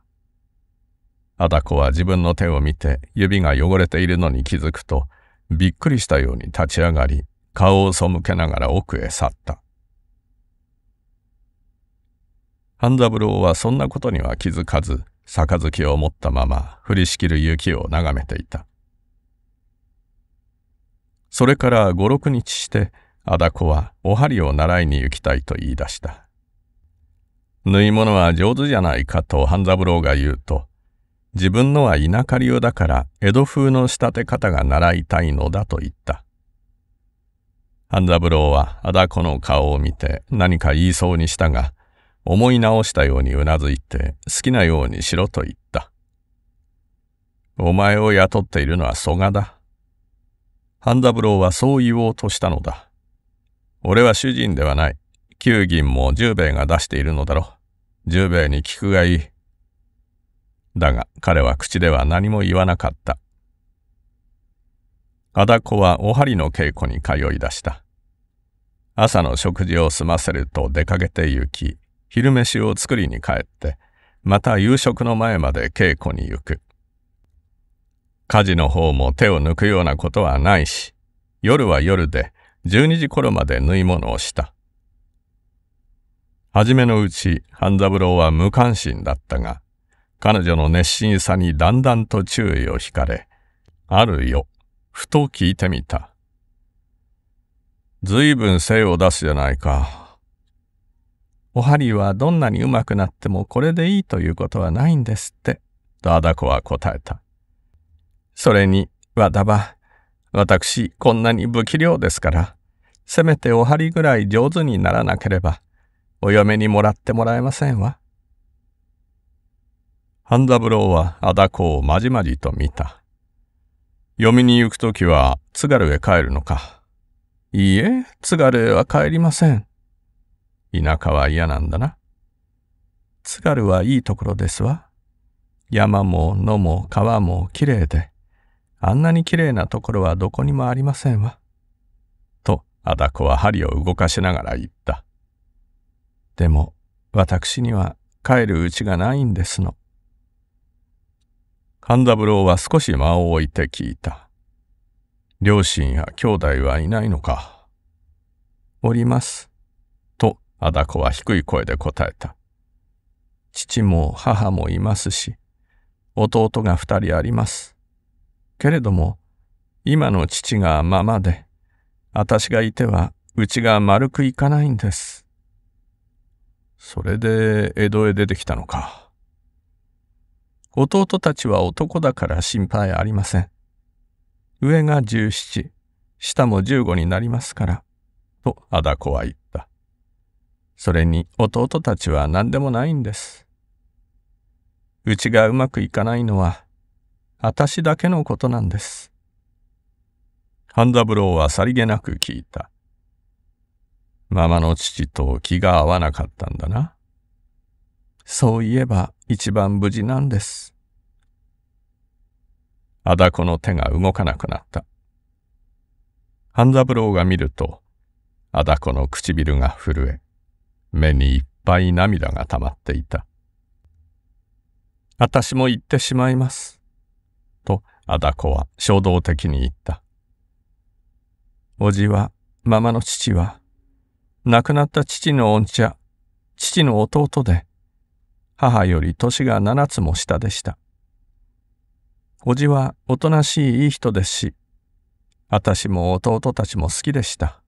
あたこは自分の手を見て指が汚れているのに気づくと、びっくりしたように立ち上がり、顔を背けながら奥へ去った。半三郎はそんなことには気づかず、杯を持ったまま降りしきる雪を眺めていた。それから五六日して、あだこはお針を習いに行きたいと言い出した。縫い物は上手じゃないかと半三郎が言うと、自分のは田舎流だから江戸風の仕立て方が習いたいのだと言った。半三郎はだこの顔を見て何か言いそうにしたが、思い直したようにうなずいて好きなようにしろと言った。お前を雇っているのは蘇我だ。半三郎はそう言おうとしたのだ。俺は主人ではない。九銀も十兵衛が出しているのだろう。十兵衛に聞くがいい。だが彼は口では何も言わなかった。仇子はお針の稽古に通い出した。朝の食事を済ませると出かけて行き、昼飯を作りに帰って、また夕食の前まで稽古に行く。家事の方も手を抜くようなことはないし、夜は夜で12時頃まで縫い物をした。初めのうち半三郎は無関心だったが、彼女の熱心さにだんだんと注意を惹かれ、あるよ、ふと聞いてみた。ずいぶん精を出すじゃないか。おはりはどんなにうまくなってもこれでいいということはないんですって、とあだこは答えた。それに、わだば、私こんなに不器量ですから、せめておはりぐらい上手にならなければ、お嫁にもらってもらえませんわ。半三郎はあだこをまじまじと見た。嫁に行くときは津軽へ帰るのか。いいえ、津軽へは帰りません。田舎は嫌なんだな。津軽はいいところですわ。山も野も川もきれいで、あんなにきれいなところはどこにもありませんわ。と、あだこは針を動かしながら言った。でも、私には帰るうちがないんですの。勘三郎は少し間を置いて聞いた。両親や兄弟はいないのか。おります。と、あだこは低い声で答えた。父も母もいますし、弟が二人あります。けれども、今の父がままで、私がいてはうちが丸くいかないんです。それで江戸へ出てきたのか。弟たちは男だから心配ありません。上が十七、下も十五になりますから、とだ子は言った。それに弟たちは何でもないんです。うちがうまくいかないのは、私だけのことなんです。半三郎はさりげなく聞いた。ママの父と気が合わなかったんだな。そういえば一番無事なんです。あだこの手が動かなくなった。半三郎が見ると、あだこの唇が震え、目にいっぱい涙が溜まっていた。私も行ってしまいます。と、あだこは衝動的に言った。おじは、ママの父は、亡くなった父の御茶、父の弟で、母より年が七つも下でした。おじはおとなしいいい人ですし、私も弟たちも好きでした。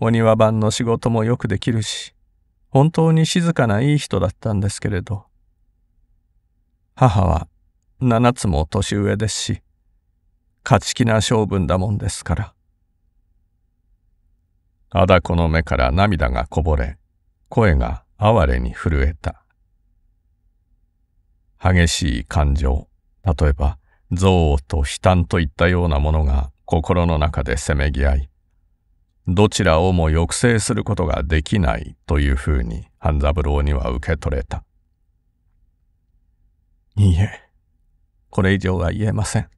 お庭番の仕事もよくできるし、本当に静かないい人だったんですけれど、母は七つも年上ですし、勝ち気な性分だもんですから。ダ子の目から涙がこぼれ、声が哀れに震えた。激しい感情、例えば、憎悪と悲嘆といったようなものが心の中でせめぎ合い、どちらをも抑制することができないというふうに半三郎には受け取れた。いいえ、これ以上は言えません。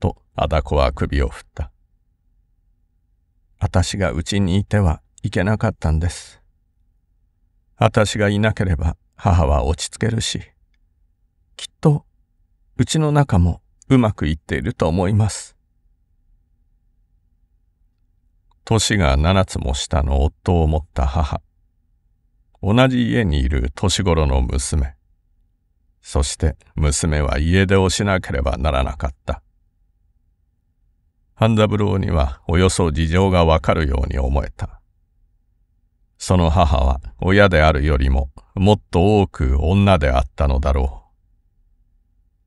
と、あだこは首を振った。私がうちにいてはいけなかったんです。私がいなければ母は落ち着けるし、きっとうちの中もうまくいっていると思います。年が7つも下の夫を持った母、同じ家にいる年頃の娘、そして娘は家出をしなければならなかった。半三郎にはおよそ事情がわかるように思えた。その母は親であるよりももっと多く女であったのだろう。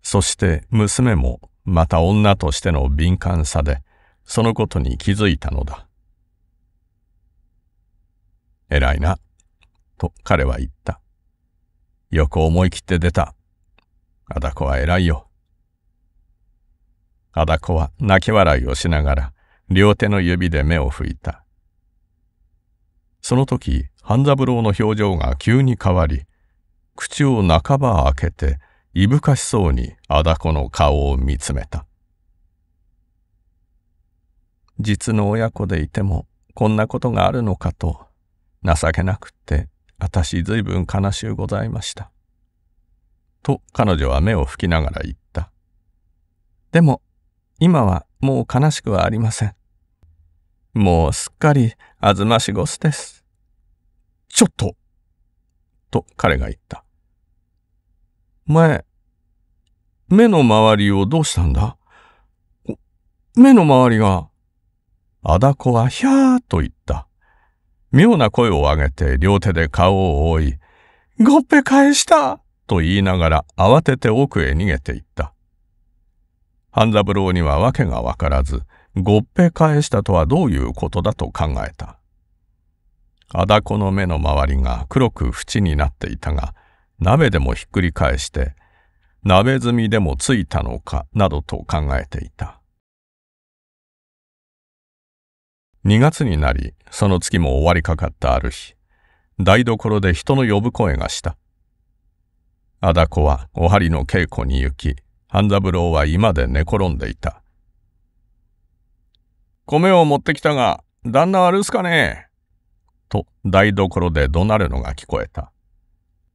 そして娘もまた女としての敏感さでそのことに気づいたのだ。偉いな、と彼は言った。よく思い切って出た。あだこは偉いよ。あだこは泣き笑いをしながら、両手の指で目を拭いた。その時、半三郎の表情が急に変わり、口を半ば開けて、いぶかしそうにあだこの顔を見つめた。実の親子でいても、こんなことがあるのかと、情けなくって、あたしずいぶん悲しゅうございました。と彼女は目を拭きながら言った。でも今はもう悲しくはありません。もうすっかり、あずましごすです。ちょっとと彼が言った。前、目の周りをどうしたんだ目の周りが、あだこはひゃーと言った。妙な声を上げて両手で顔を覆い、ごっぺ返したと言いながら慌てて奥へ逃げていった。半三郎には訳がわからず、ごっぺ返したとはどういうことだと考えた。あだこの目の周りが黒く縁になっていたが、鍋でもひっくり返して、鍋積みでもついたのかなどと考えていた。2月になり、その月も終わりかかったある日、台所で人の呼ぶ声がした。あだこはお針の稽古に行き、半三郎は居で寝転んでいた。米を持ってきたが、旦那は留守かねと台所で怒鳴るのが聞こえた。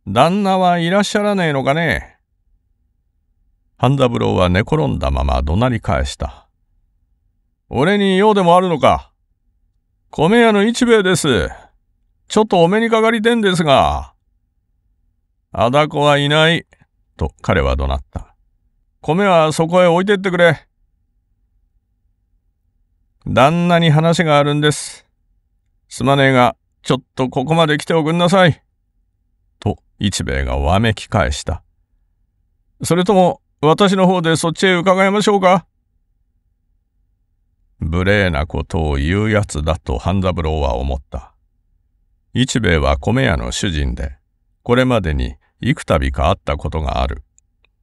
旦那はいらっしゃらねえのかね半三郎は寝転んだまま怒鳴り返した。俺に用でもあるのか米屋の一兵衛です。ちょっとお目にかかりてんですが。あだこはいない。と彼は怒鳴った。米はそこへ置いてってくれ。旦那に話があるんです。すまねえが、ちょっとここまで来ておくんなさい。と、一兵衛がわめき返した。それとも、私の方でそっちへ伺いましょうか。無礼なことを言うやつだと半三郎は思った。一兵衛は米屋の主人で、これまでに幾度か会ったことがある。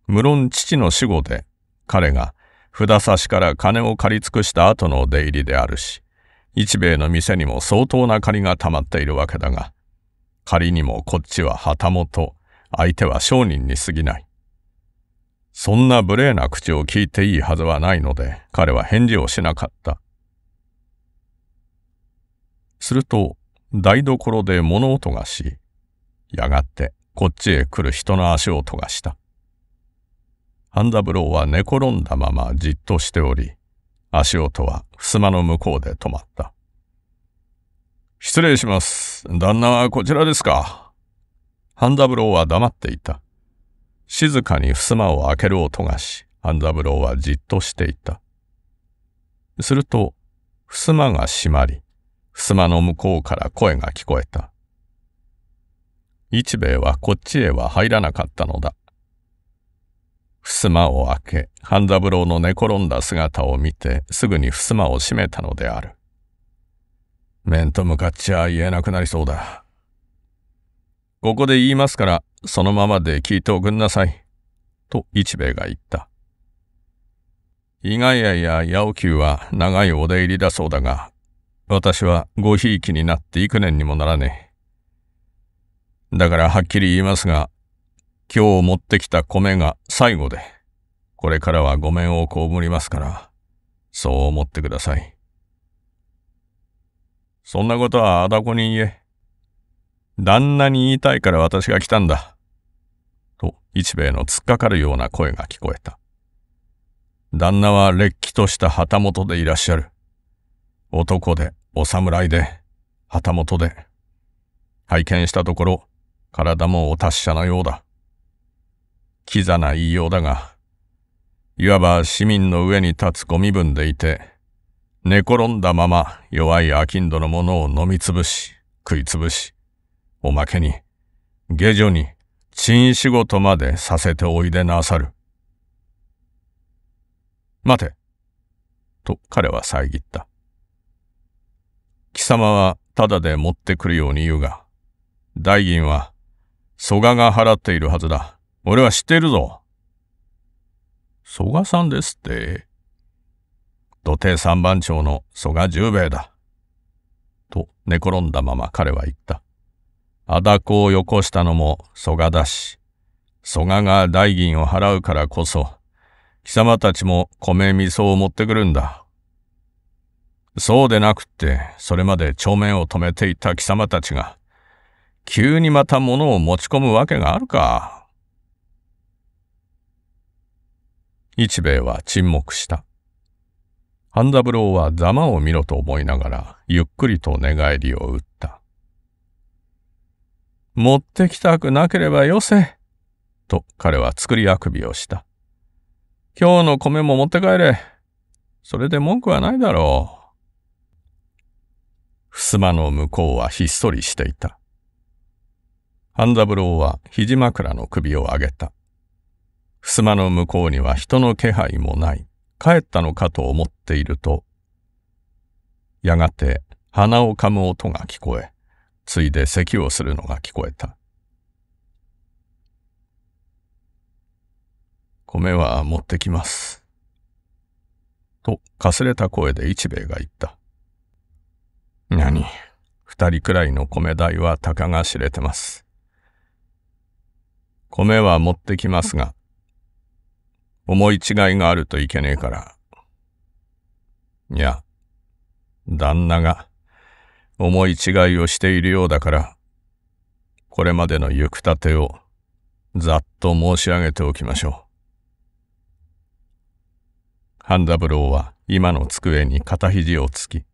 無論父の死後で、彼が札差しから金を借り尽くした後の出入りであるし、一米の店にも相当な借りが溜まっているわけだが、仮にもこっちは旗本、相手は商人に過ぎない。そんな無礼な口を聞いていいはずはないので、彼は返事をしなかった。すると、台所で物音がし、やがてこっちへ来る人の足音がした。半三郎は寝転んだままじっとしており、足音は襖の向こうで止まった。失礼します。旦那はこちらですか。半三郎は黙っていた。静かに襖を開ける音がし、半三郎はじっとしていた。すると、襖が閉まり、襖の向こうから声が聞こえた。一兵衛はこっちへは入らなかったのだ。襖を開け、半三郎の寝転んだ姿を見て、すぐに襖を閉めたのである。面と向かっちゃ言えなくなりそうだ。ここで言いますから、そのままで聞いておくんなさい。と一兵衛が言った。伊賀屋や八百久は長いお出入りだそうだが、私はごひいきになって幾年にもならねえ。だからはっきり言いますが、今日持ってきた米が最後で、これからはごめんをこむりますから、そう思ってください。そんなことはあだこに言え。旦那に言いたいから私が来たんだ。と、一兵衛の突っかかるような声が聞こえた。旦那はれっきとした旗本でいらっしゃる。男で、お侍で、旗本で。拝見したところ、体もお達者なようだ。キザな言いようだが、いわば市民の上に立つゴミ分でいて、寝転んだまま弱い飽きんどのものを飲みつぶし、食いつぶし、おまけに、下女に、賃仕事までさせておいでなさる。待て、と彼は遮った。貴様はただで持ってくるように言うが、大銀は、蘇我が払っているはずだ。俺は知っているぞ。蘇我さんですって。土手三番町の蘇我十兵衛だ。と寝転んだまま彼は言った。あだこをよこしたのも蘇我だし、蘇我が代銀を払うからこそ、貴様たちも米味噌を持ってくるんだ。そうでなくって、それまで帳面を止めていた貴様たちが、急にまた物を持ち込むわけがあるか。日米は沈黙した。半三郎はざまを見ろと思いながら、ゆっくりと寝返りを打った。持ってきたくなければよせ。と彼は作りあくびをした。今日の米も持って帰れ。それで文句はないだろう。襖の向こうはひっそりしていた。半三郎は肘枕の首を上げた。襖の向こうには人の気配もない。帰ったのかと思っていると、やがて鼻をかむ音が聞こえ、ついで咳をするのが聞こえた。米は持ってきます。と、かすれた声で一兵衛が言った。何、二人くらいの米代はたかが知れてます。米は持ってきますが、思い違いがあるといけねえから。いや、旦那が思い違いをしているようだから、これまでの行くたてをざっと申し上げておきましょう。半三郎は今の机に片肘をつき、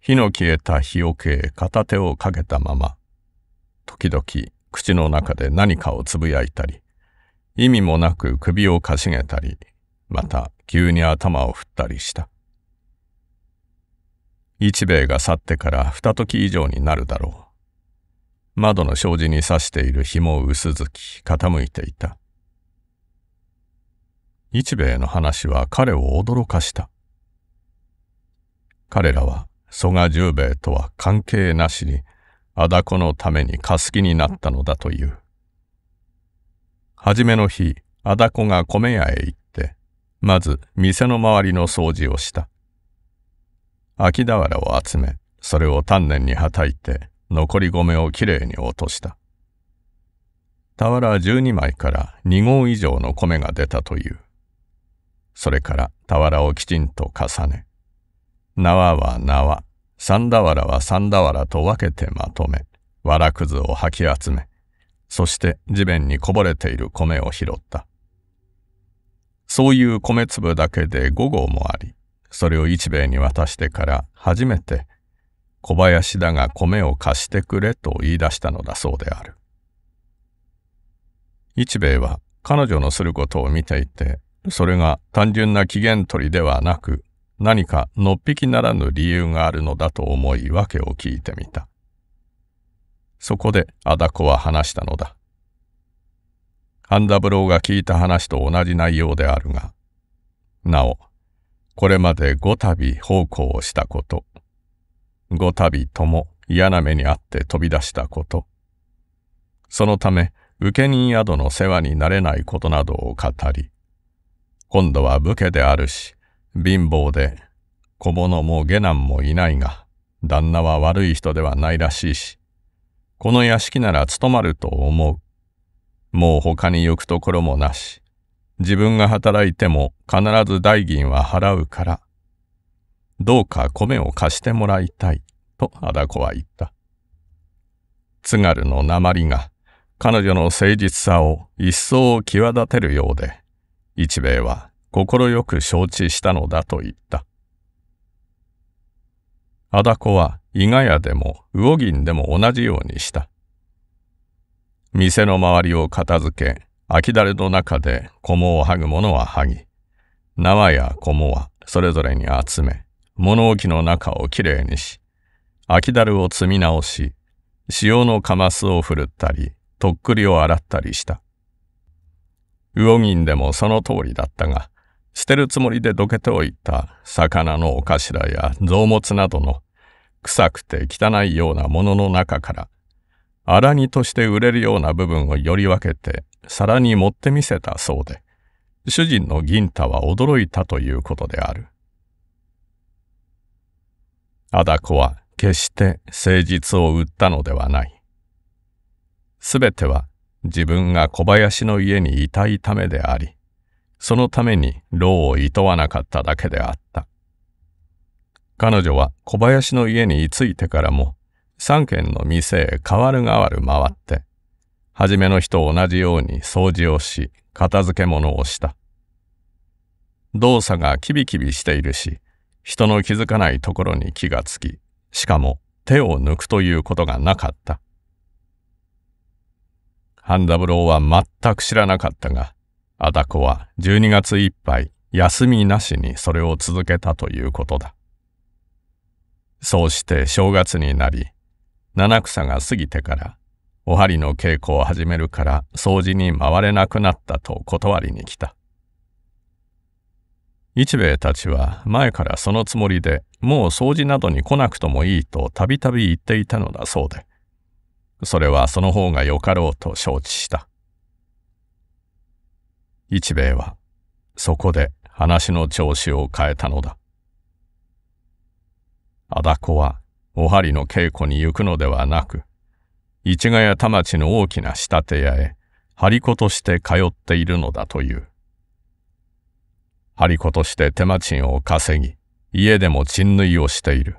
火の消えた火桶へ片手をかけたまま、時々口の中で何かをつぶやいたり、意味もなく首をかしげたり、また急に頭を振ったりした。一兵衛が去ってから二時以上になるだろう。窓の障子に刺している紐薄づき、傾いていた。一兵衛の話は彼を驚かした。彼らは曽我十兵衛とは関係なしに、あだこのためにかすきになったのだという。はじめの日、あだこが米屋へ行って、まず店の周りの掃除をした。秋原を集め、それを丹念にはたいて、残り米をきれいに落とした。俵12枚から2合以上の米が出たという。それから俵をきちんと重ね、縄は縄、三俵は三俵と分けてまとめ、藁くずを吐き集め、そして地面にこぼれている米を拾った。そういう米粒だけで5合もあり、それを一兵衛に渡してから初めて小林だが米を貸してくれと言い出したのだそうである。一兵衛は彼女のすることを見ていて、それが単純な機嫌取りではなく、何かのっぴきならぬ理由があるのだと思い訳を聞いてみた。そこで仇子は話したのだ。半三郎が聞いた話と同じ内容であるが、なお、これまで五度奉公をしたこと、五度とも嫌な目にあって飛び出したこと、そのため、受け人宿の世話になれないことなどを語り、今度は武家であるし、貧乏で、小物も下男もいないが、旦那は悪い人ではないらしいし、この屋敷なら務まると思う。もう他に行くところもなし。自分が働いても必ず代銀は払うから。どうか米を貸してもらいたい、と仇子は言った。津軽の鉛が彼女の誠実さを一層際立てるようで、一兵はは快く承知したのだと言った。仇子は伊賀屋でも魚銀でも同じようにした店の周りを片付け秋だれの中で菰を剥ぐ者は剥ぎ縄や菰はそれぞれに集め物置の中をきれいにし秋だれを積み直し塩のかますをふるったりとっくりを洗ったりした魚銀でもその通りだったが捨てるつもりでどけておいた魚のお頭や臓物などの臭くて汚いようなものの中から、荒煮として売れるような部分をより分けて皿に盛ってみせたそうで、主人の銀太は驚いたということである。ア子は決して誠実を売ったのではない。すべては自分が小林の家にいたいためであり、そのために労を厭わなかっただけであった。彼女は小林の家に着いてからも、三軒の店へ代わる代わる回って、初めの日と同じように掃除をし、片付け物をした。動作がキビキビしているし、人の気づかないところに気がつき、しかも手を抜くということがなかった。半三郎は全く知らなかったが、あたこは12月いっぱい休みなしにそれを続けたということだ。そうして正月になり、七草が過ぎてから、お針の稽古を始めるから掃除に回れなくなったと断りに来た。一兵衛たちは前からそのつもりでもう掃除などに来なくともいいとたびたび言っていたのだそうで、それはその方がよかろうと承知した。一兵衛はそこで話の調子を変えたのだ。あだこは、おはりの稽古に行くのではなく、市ヶ谷田町の大きな仕立て屋へ、張子として通っているのだという。張子として手間賃を稼ぎ、家でも賃縫いをしている。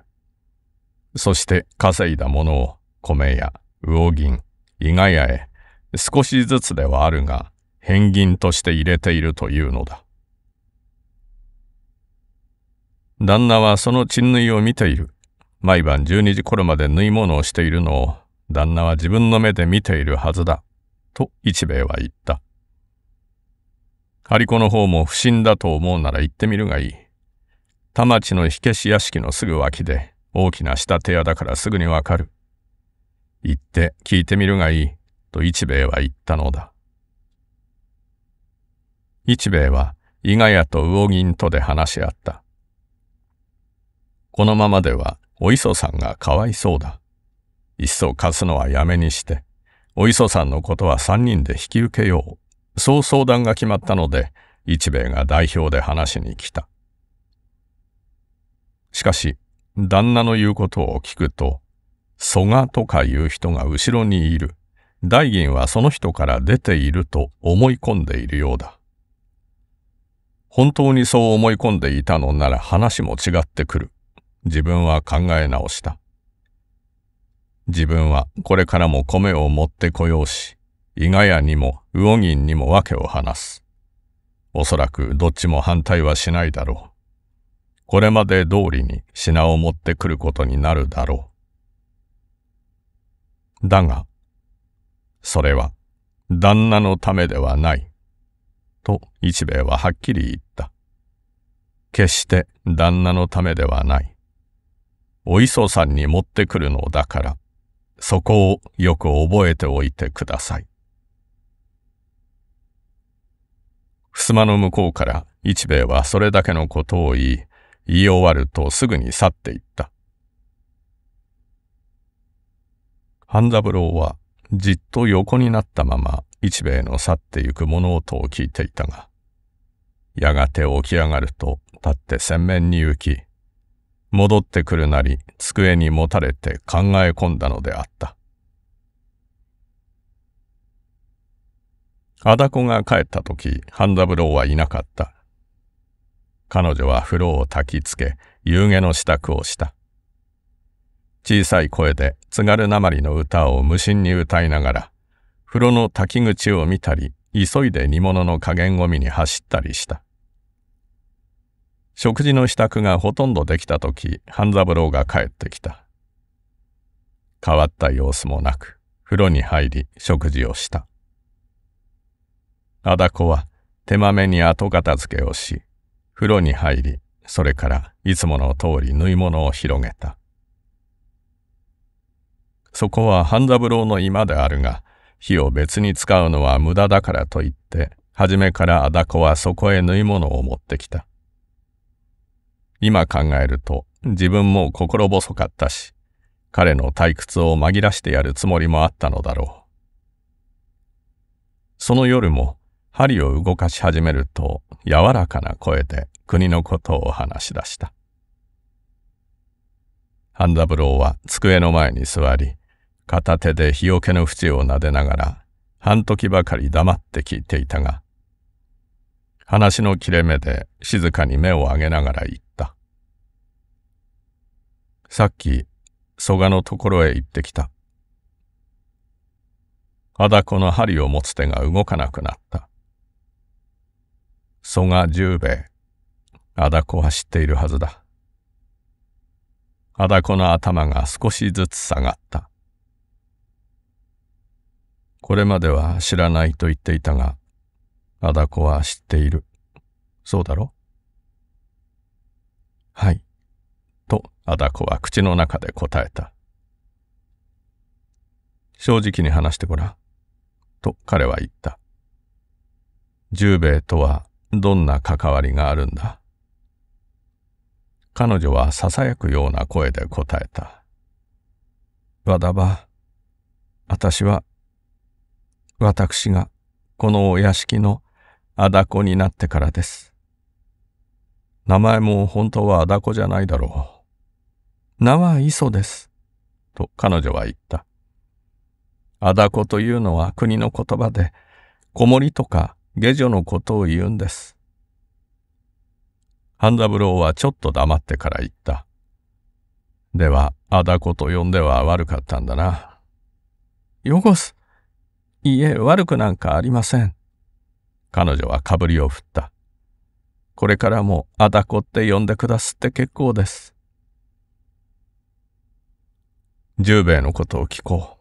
そして稼いだものを米や魚銀、伊賀屋へ少しずつではあるが、返銀として入れているというのだ。旦那はその沈縫いを見ている。毎晩12時頃まで縫い物をしているのを、旦那は自分の目で見ているはずだ。と一兵衛は言った。張り子の方も不審だと思うなら行ってみるがいい。田町の火消し屋敷のすぐ脇で、大きな仕立て屋だからすぐにわかる。行って聞いてみるがいい、と一兵衛は言ったのだ。一兵衛は伊賀屋と魚銀とで話し合った。このままではお磯さんがかわいそうだ。いっそ貸すのはやめにして、お磯さんのことは3人で引き受けよう。そう相談が決まったので、一兵衛が代表で話しに来た。しかし、旦那の言うことを聞くと、蘇我とかいう人が後ろにいる。大銀はその人から出ていると思い込んでいるようだ。本当にそう思い込んでいたのなら話も違ってくる。自分は考え直した。自分はこれからも米を持ってこようし、伊賀屋にも魚銀にも訳を話す。おそらくどっちも反対はしないだろう。これまで通りに品を持ってくることになるだろう。だが、それは旦那のためではない。と一兵衛ははっきり言った。決して旦那のためではない。お磯さんに持ってくるのだから、そこをよく覚えておいてください。襖の向こうから一兵衛はそれだけのことを言い、言い終わるとすぐに去っていった。半三郎はじっと横になったまま一兵衛の去ってゆく物音を聞いていたが、やがて起き上がると立って洗面に行き、戻ってくるなり机にもたれて考え込んだのであった。アダコが帰った時、半三郎はいなかった。彼女は風呂を焚きつけ、夕げの支度をした。小さい声で津軽なまりの歌を無心に歌いながら、風呂の滝口を見たり、急いで煮物の加減を見に走ったりした。食事の支度がほとんどできた時、半三郎が帰ってきた。変わった様子もなく、風呂に入り食事をした。あだこは手まめに後片付けをし、風呂に入り、それからいつもの通り縫い物を広げた。そこは半三郎の居間であるが、火を別に使うのは無駄だからと言って、初めからあだこはそこへ縫い物を持ってきた。今考えると自分も心細かったし、彼の退屈を紛らしてやるつもりもあったのだろう。その夜も針を動かし始めると柔らかな声で国のことを話し出した。半三郎は机の前に座り、片手で日よけの縁を撫でながら、半時ばかり黙って聞いていたが、話の切れ目で静かに目を上げながら言った。さっき、蘇我のところへ行ってきた。だこの針を持つ手が動かなくなった。蘇我十兵衛、だ子は知っているはずだ。だ子の頭が少しずつ下がった。これまでは知らないと言っていたが、だ子は知っている。そうだろはい。とあだ子は口の中で答えた。正直に話してごらん。と彼は言った。十兵衛とはどんな関わりがあるんだ彼女は囁くような声で答えた。わだば、私は、私がこのお屋敷のあだこになってからです。名前も本当はあだこじゃないだろう。名は磯です。と彼女は言った。あだこというのは国の言葉で、子守とか下女のことを言うんです。半三郎はちょっと黙ってから言った。では、あだこと呼んでは悪かったんだな。よこす。いいえ、悪くなんかありません。彼女はかぶりを振った。これからもあだこって呼んでくだすって結構です。十兵衛のことを聞こ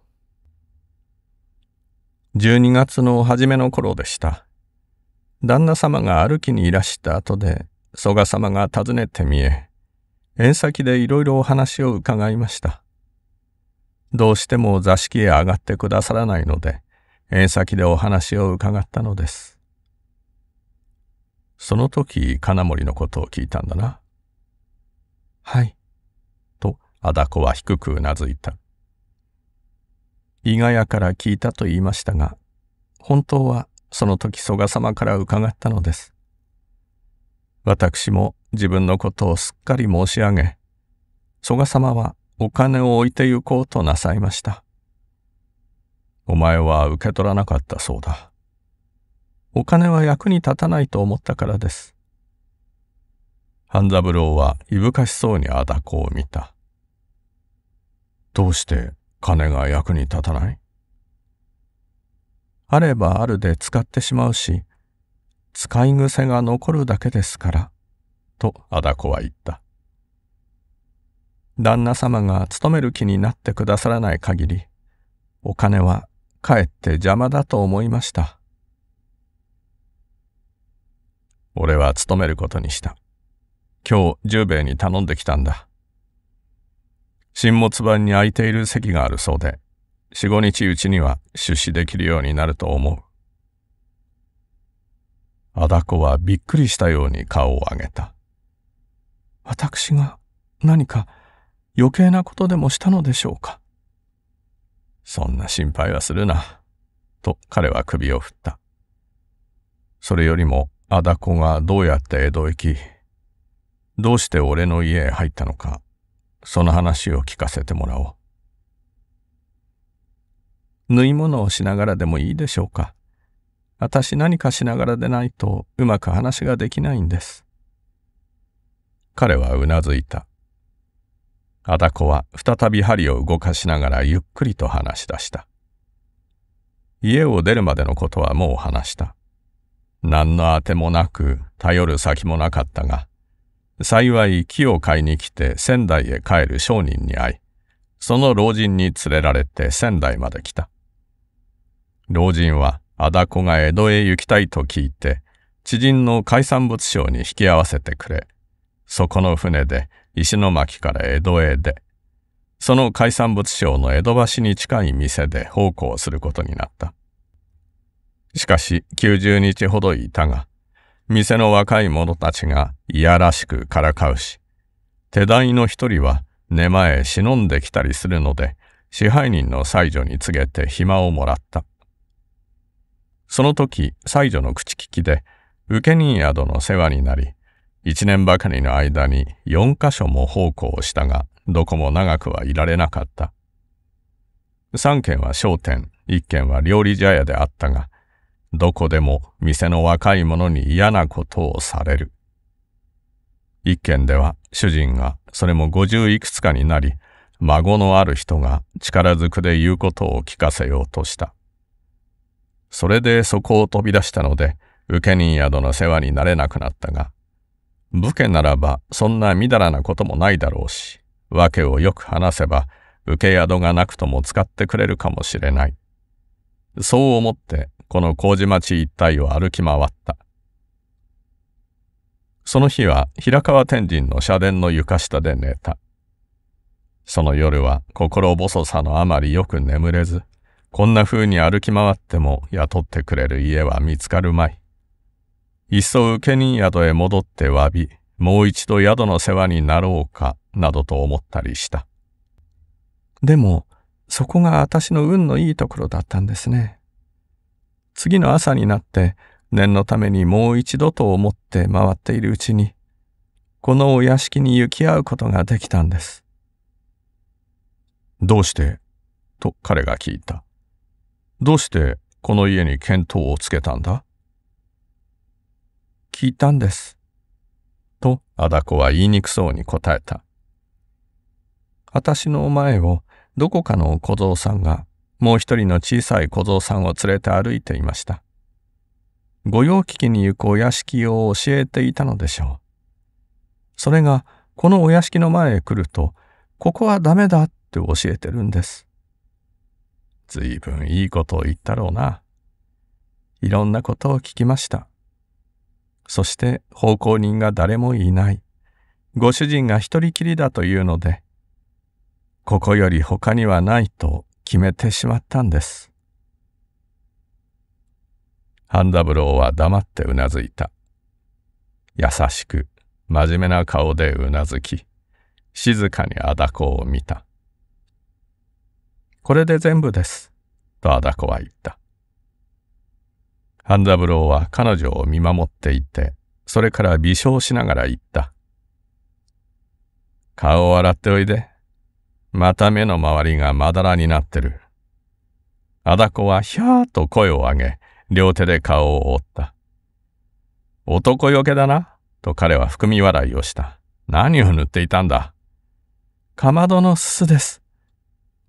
う。12月の初めの頃でした。旦那様が歩きにいらした後で、曽我様が訪ねてみえ、縁先でいろいろお話を伺いました。どうしても座敷へ上がってくださらないので、縁先でお話を伺ったのです。その時、金森のことを聞いたんだな。はい。ダコは低くうなずいた。伊賀屋から聞いたと言いましたが、本当はその時曽我様から伺ったのです。私も自分のことをすっかり申し上げ、曽我様はお金を置いて行こうとなさいました。お前は受け取らなかったそうだ。お金は役に立たないと思ったからです。半三郎は、いぶかしそうにあだこを見た。どうして金が役に立たないあればあるで使ってしまうし、使い癖が残るだけですから、とあだこは言った。旦那様が勤める気になってくださらない限り、お金はかえって邪魔だと思いました。俺は勤めることにした。今日、十兵衛に頼んできたんだ。新物版に空いている席があるそうで、四五日うちには出資できるようになると思う。あだこはびっくりしたように顔を上げた。私が何か余計なことでもしたのでしょうか。そんな心配はするな、と彼は首を振った。それよりも、あだこがどうやって江戸へ行き、どうして俺の家へ入ったのかその話を聞かせてもらおう。縫い物をしながらでもいいでしょうか。私何かしながらでないとうまく話ができないんです。彼はうなずいた。あダこは再び針を動かしながらゆっくりと話し出した。家を出るまでのことはもう話した。何のあてもなく頼る先もなかったが、幸い木を買いに来て仙台へ帰る商人に会い、その老人に連れられて仙台まで来た。老人は、仇子が江戸へ行きたいと聞いて、知人の海産物商に引き合わせてくれ、そこの船で石巻から江戸へ出、その海産物商の江戸橋に近い店で奉公することになった。しかし、90日ほどいたが、店の若い者たちがいやらしくからかうし、手代の一人は寝前忍んできたりするので、支配人の妻女に告げて暇をもらった。その時、妻女の口利きで、受け人宿の世話になり、一年ばかりの間に四箇所も奉公したが、どこも長くはいられなかった。三軒は商店、一軒は料理茶屋であったが、どこでも店の若い者に嫌なことをされる。一軒では主人がそれも五十いくつかになり、孫のある人が力ずくで言うことを聞かせようとした。それでそこを飛び出したので、受け人宿の世話になれなくなったが、武家ならばそんなみだらなこともないだろうし、訳をよく話せば、受け宿がなくとも使ってくれるかもしれない。そう思ってこの麹町一帯を歩き回った。その日は平川天神の社殿の床下で寝た。その夜は心細さのあまりよく眠れず、こんな風に歩き回っても雇ってくれる家は見つかるまい。いっそ受け人宿へ戻って詫び、もう一度宿の世話になろうか、などと思ったりした。でも、そこが私の運のいいところだったんですね。次の朝になって念のためにもう一度と思って回っているうちに、このお屋敷に行き合うことができたんです。どうしてと彼が聞いた。どうしてこの家に見当をつけたんだ聞いたんです。と、あだこは言いにくそうに答えた。私の前をどこかの小僧さんがもう一人の小さい小僧さんを連れて歩いていました。御用聞きに行くお屋敷を教えていたのでしょう。それが、このお屋敷の前へ来ると、ここはダメだって教えてるんです。ずいぶんいいことを言ったろうな。いろんなことを聞きました。そして奉公人が誰もいない。ご主人が一人きりだというので、ここより他にはないと決めてしまったんです。半三郎は黙ってうなずいた。優しく、真面目な顔でうなずき、静かにあだこを見た。これで全部です、とあだこは言った。半三郎は彼女を見守っていて、それから微笑しながら言った。顔を洗っておいで。また目の周りがまだらになってる。あだこはひゃーと声を上げ、両手で顔を覆った。男よけだな、と彼は含み笑いをした。何を塗っていたんだ。かまどのすすです。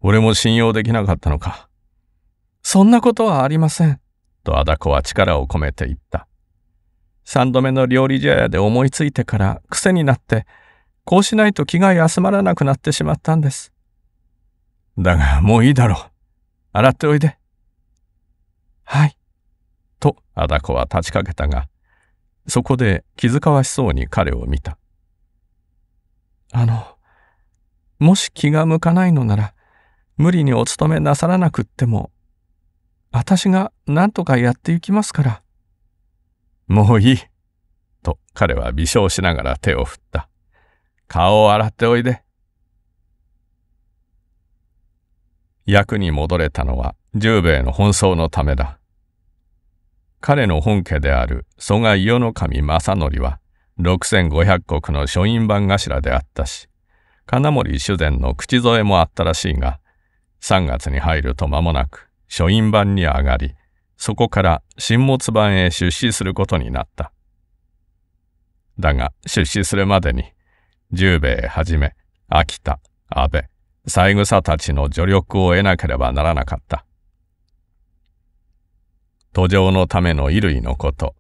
俺も信用できなかったのか。そんなことはありません。とあだこは力を込めて言った。三度目の料理茶屋で思いついてから癖になってこうしないと気が休まらなくなってしまったんです。だが、もういいだろう。洗っておいで。はい。と、あだこは立ちかけたが、そこで気遣わしそうに彼を見た。あの、もし気が向かないのなら、無理にお勤めなさらなくっても、私が何とかやっていきますから。もういい。と彼は微笑しながら手を振った。顔を洗っておいで。役に戻れたのは十兵衛の奔走のためだ。彼の本家である蘇我伊予守正則は6500石の書院番頭であったし、金森主膳の口添えもあったらしいが、3月に入ると間もなく書院番に上がり、そこから新物版へ出資することになった。だが出資するまでに十兵衛はじめ、秋田、安倍、三枝たちの助力を得なければならなかった。途上のための衣類のこと、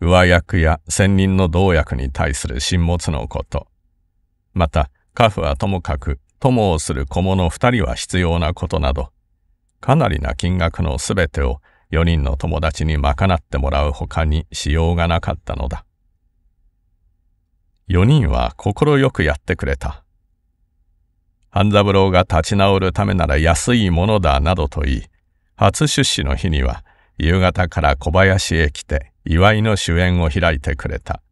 上役や仙人の同役に対する沈没のこと、また、家父はともかく、友をする小物二人は必要なことなど、かなりな金額のすべてを四人の友達に賄ってもらうほかにしようがなかったのだ。4人は快くやってくれた。半三郎が立ち直るためなら安いものだなどと言い、初出資の日には夕方から小林へ来て祝いの主演を開いてくれた。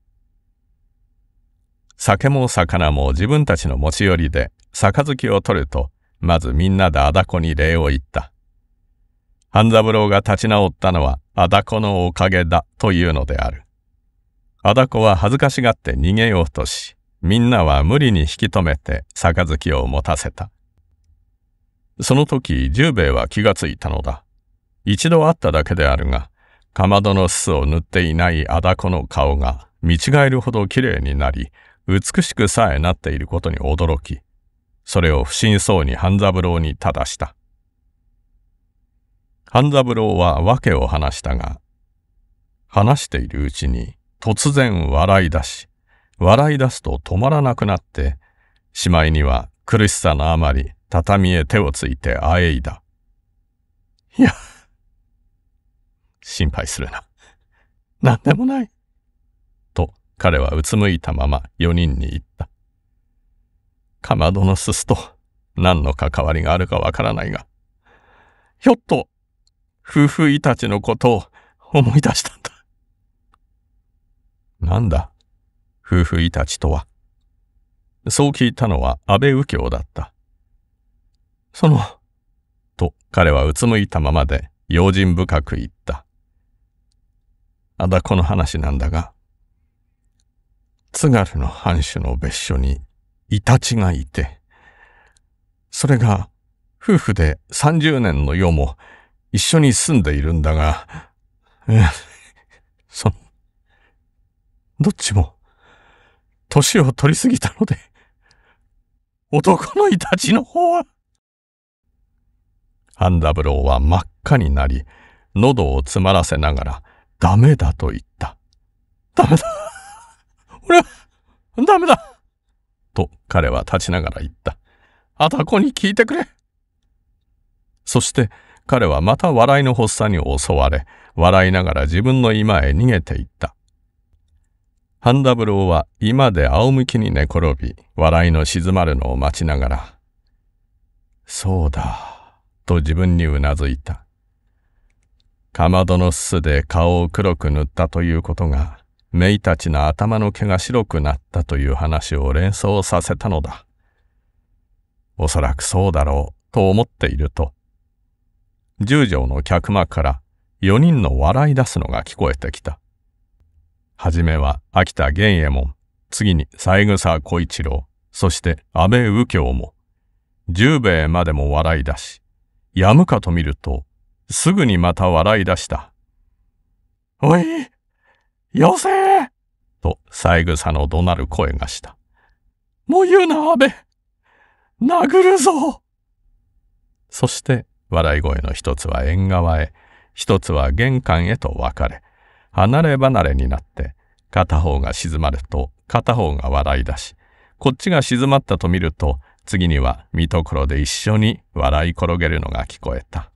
酒も魚も自分たちの持ち寄りで杯を取ると、まずみんなであだこに礼を言った。半三郎が立ち直ったのはあだこのおかげだというのである。裸子は恥ずかしがって逃げようとし、みんなは無理に引き止めて杯を持たせた。その時、十兵衛は気がついたのだ。一度会っただけであるが、かまどのすを塗っていない仇子の顔が見違えるほど綺麗になり、美しくさえなっていることに驚き、それを不審そうに半三郎に正した。半三郎は訳を話したが、話しているうちに、突然笑い出し、笑い出すと止まらなくなって、しまいには苦しさのあまり畳へ手をついてあえいだ。いや、心配するな。何でもない。と彼はうつむいたまま4人に言った。かまどのすすと何の関わりがあるかわからないが、ひょっと夫婦いたちのことを思い出したんだ。なんだ、夫婦いたちとは。そう聞いたのは安倍右京だった。その、と彼はうつむいたままで用心深く言った。あだこの話なんだが、津軽の藩主の別所にイタチがいて、それが夫婦で30年の世も一緒に住んでいるんだが、そのどっちも、年を取りすぎたので、男のいたちの方は。ハンダブローは真っ赤になり、喉を詰まらせながら、ダメだと言った。ダメだ 俺は、ダメだと彼は立ちながら言った。あたこに聞いてくれそして彼はまた笑いの発作に襲われ、笑いながら自分の居間へ逃げていった。ブローは今で仰向きに寝転び、笑いの静まるのを待ちながら、そうだ、と自分にうなずいた。かまどのすすで顔を黒く塗ったということが、めいたちの頭の毛が白くなったという話を連想させたのだ。おそらくそうだろう、と思っていると、十条の客間から四人の笑い出すのが聞こえてきた。はじめは秋田玄右衛門、次に三枝小一郎、そして安倍右京も、十兵衛までも笑い出し、やむかと見ると、すぐにまた笑い出した。おい、よせと、三枝の怒鳴る声がした。もう言うな、安倍殴るぞそして、笑い声の一つは縁側へ、一つは玄関へと分かれ、離れ離れになって、片方が静まると片方が笑い出し、こっちが静まったと見ると、次には見どころで一緒に笑い転げるのが聞こえた。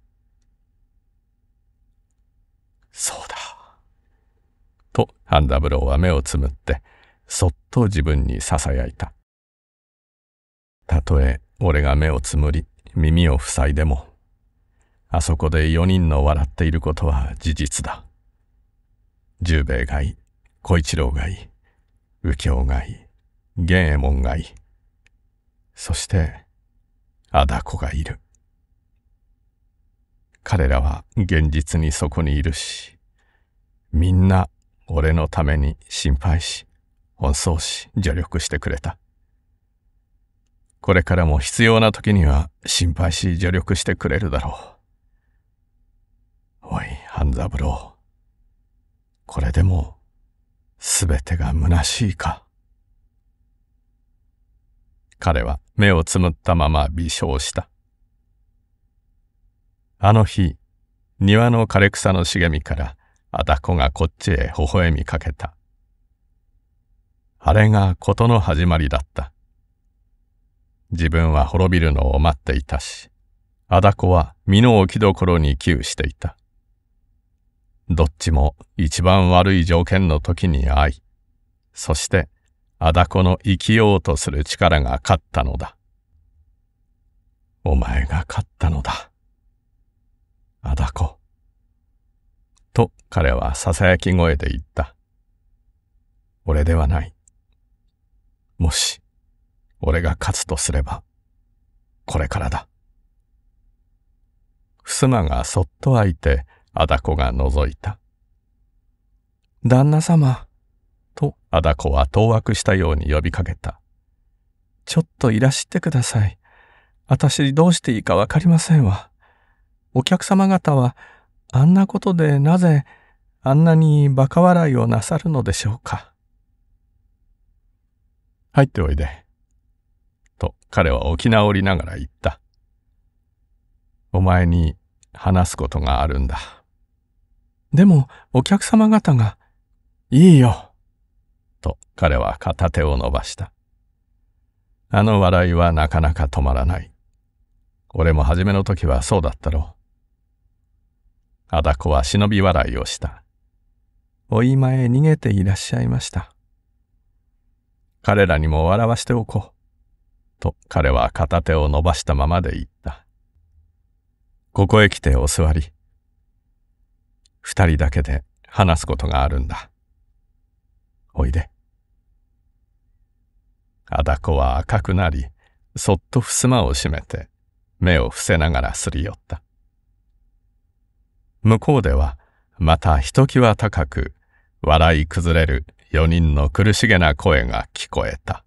そうだ。と、ハンダブローは目をつむって、そっと自分に囁いた。たとえ俺が目をつむり、耳を塞いでも、あそこで4人の笑っていることは事実だ。十兵衛がい、小一郎がい、右京がい、源右衛門がい、そして、あだ子がいる。彼らは現実にそこにいるし、みんな俺のために心配し、奔走し、助力してくれた。これからも必要な時には心配し助力してくれるだろう。おい、半三郎。これでもすべてが虚しいか。彼は目をつむったまま微笑した。あの日、庭の枯れ草の茂みからあたこがこっちへ微笑みかけた。あれが事の始まりだった。自分は滅びるのを待っていたし、あだこは身の置きどころに窮していた。どっちも一番悪い条件の時に会い、そしてアダコの生きようとする力が勝ったのだ。お前が勝ったのだ。アダコ。と彼は囁き声で言った。俺ではない。もし、俺が勝つとすれば、これからだ。襖がそっと開いて、あだこが覗いた。旦那様、とあだこは当惑したように呼びかけた。ちょっといらしてください。私どうしていいかわかりませんわ。お客様方はあんなことでなぜあんなに馬鹿笑いをなさるのでしょうか。入っておいで。と彼は起き直りながら言った。お前に話すことがあるんだ。でも、お客様方が、いいよ。と彼は片手を伸ばした。あの笑いはなかなか止まらない。俺も初めの時はそうだったろう。あだこは忍び笑いをした。おいまへ逃げていらっしゃいました。彼らにも笑わしておこう。と彼は片手を伸ばしたままで言った。ここへ来てお座り。二人だけで話すことがあるんだ。おいで。あだこは赤くなり、そっと襖を閉めて、目を伏せながらすり寄った。向こうでは、またひときわ高く、笑い崩れる四人の苦しげな声が聞こえた。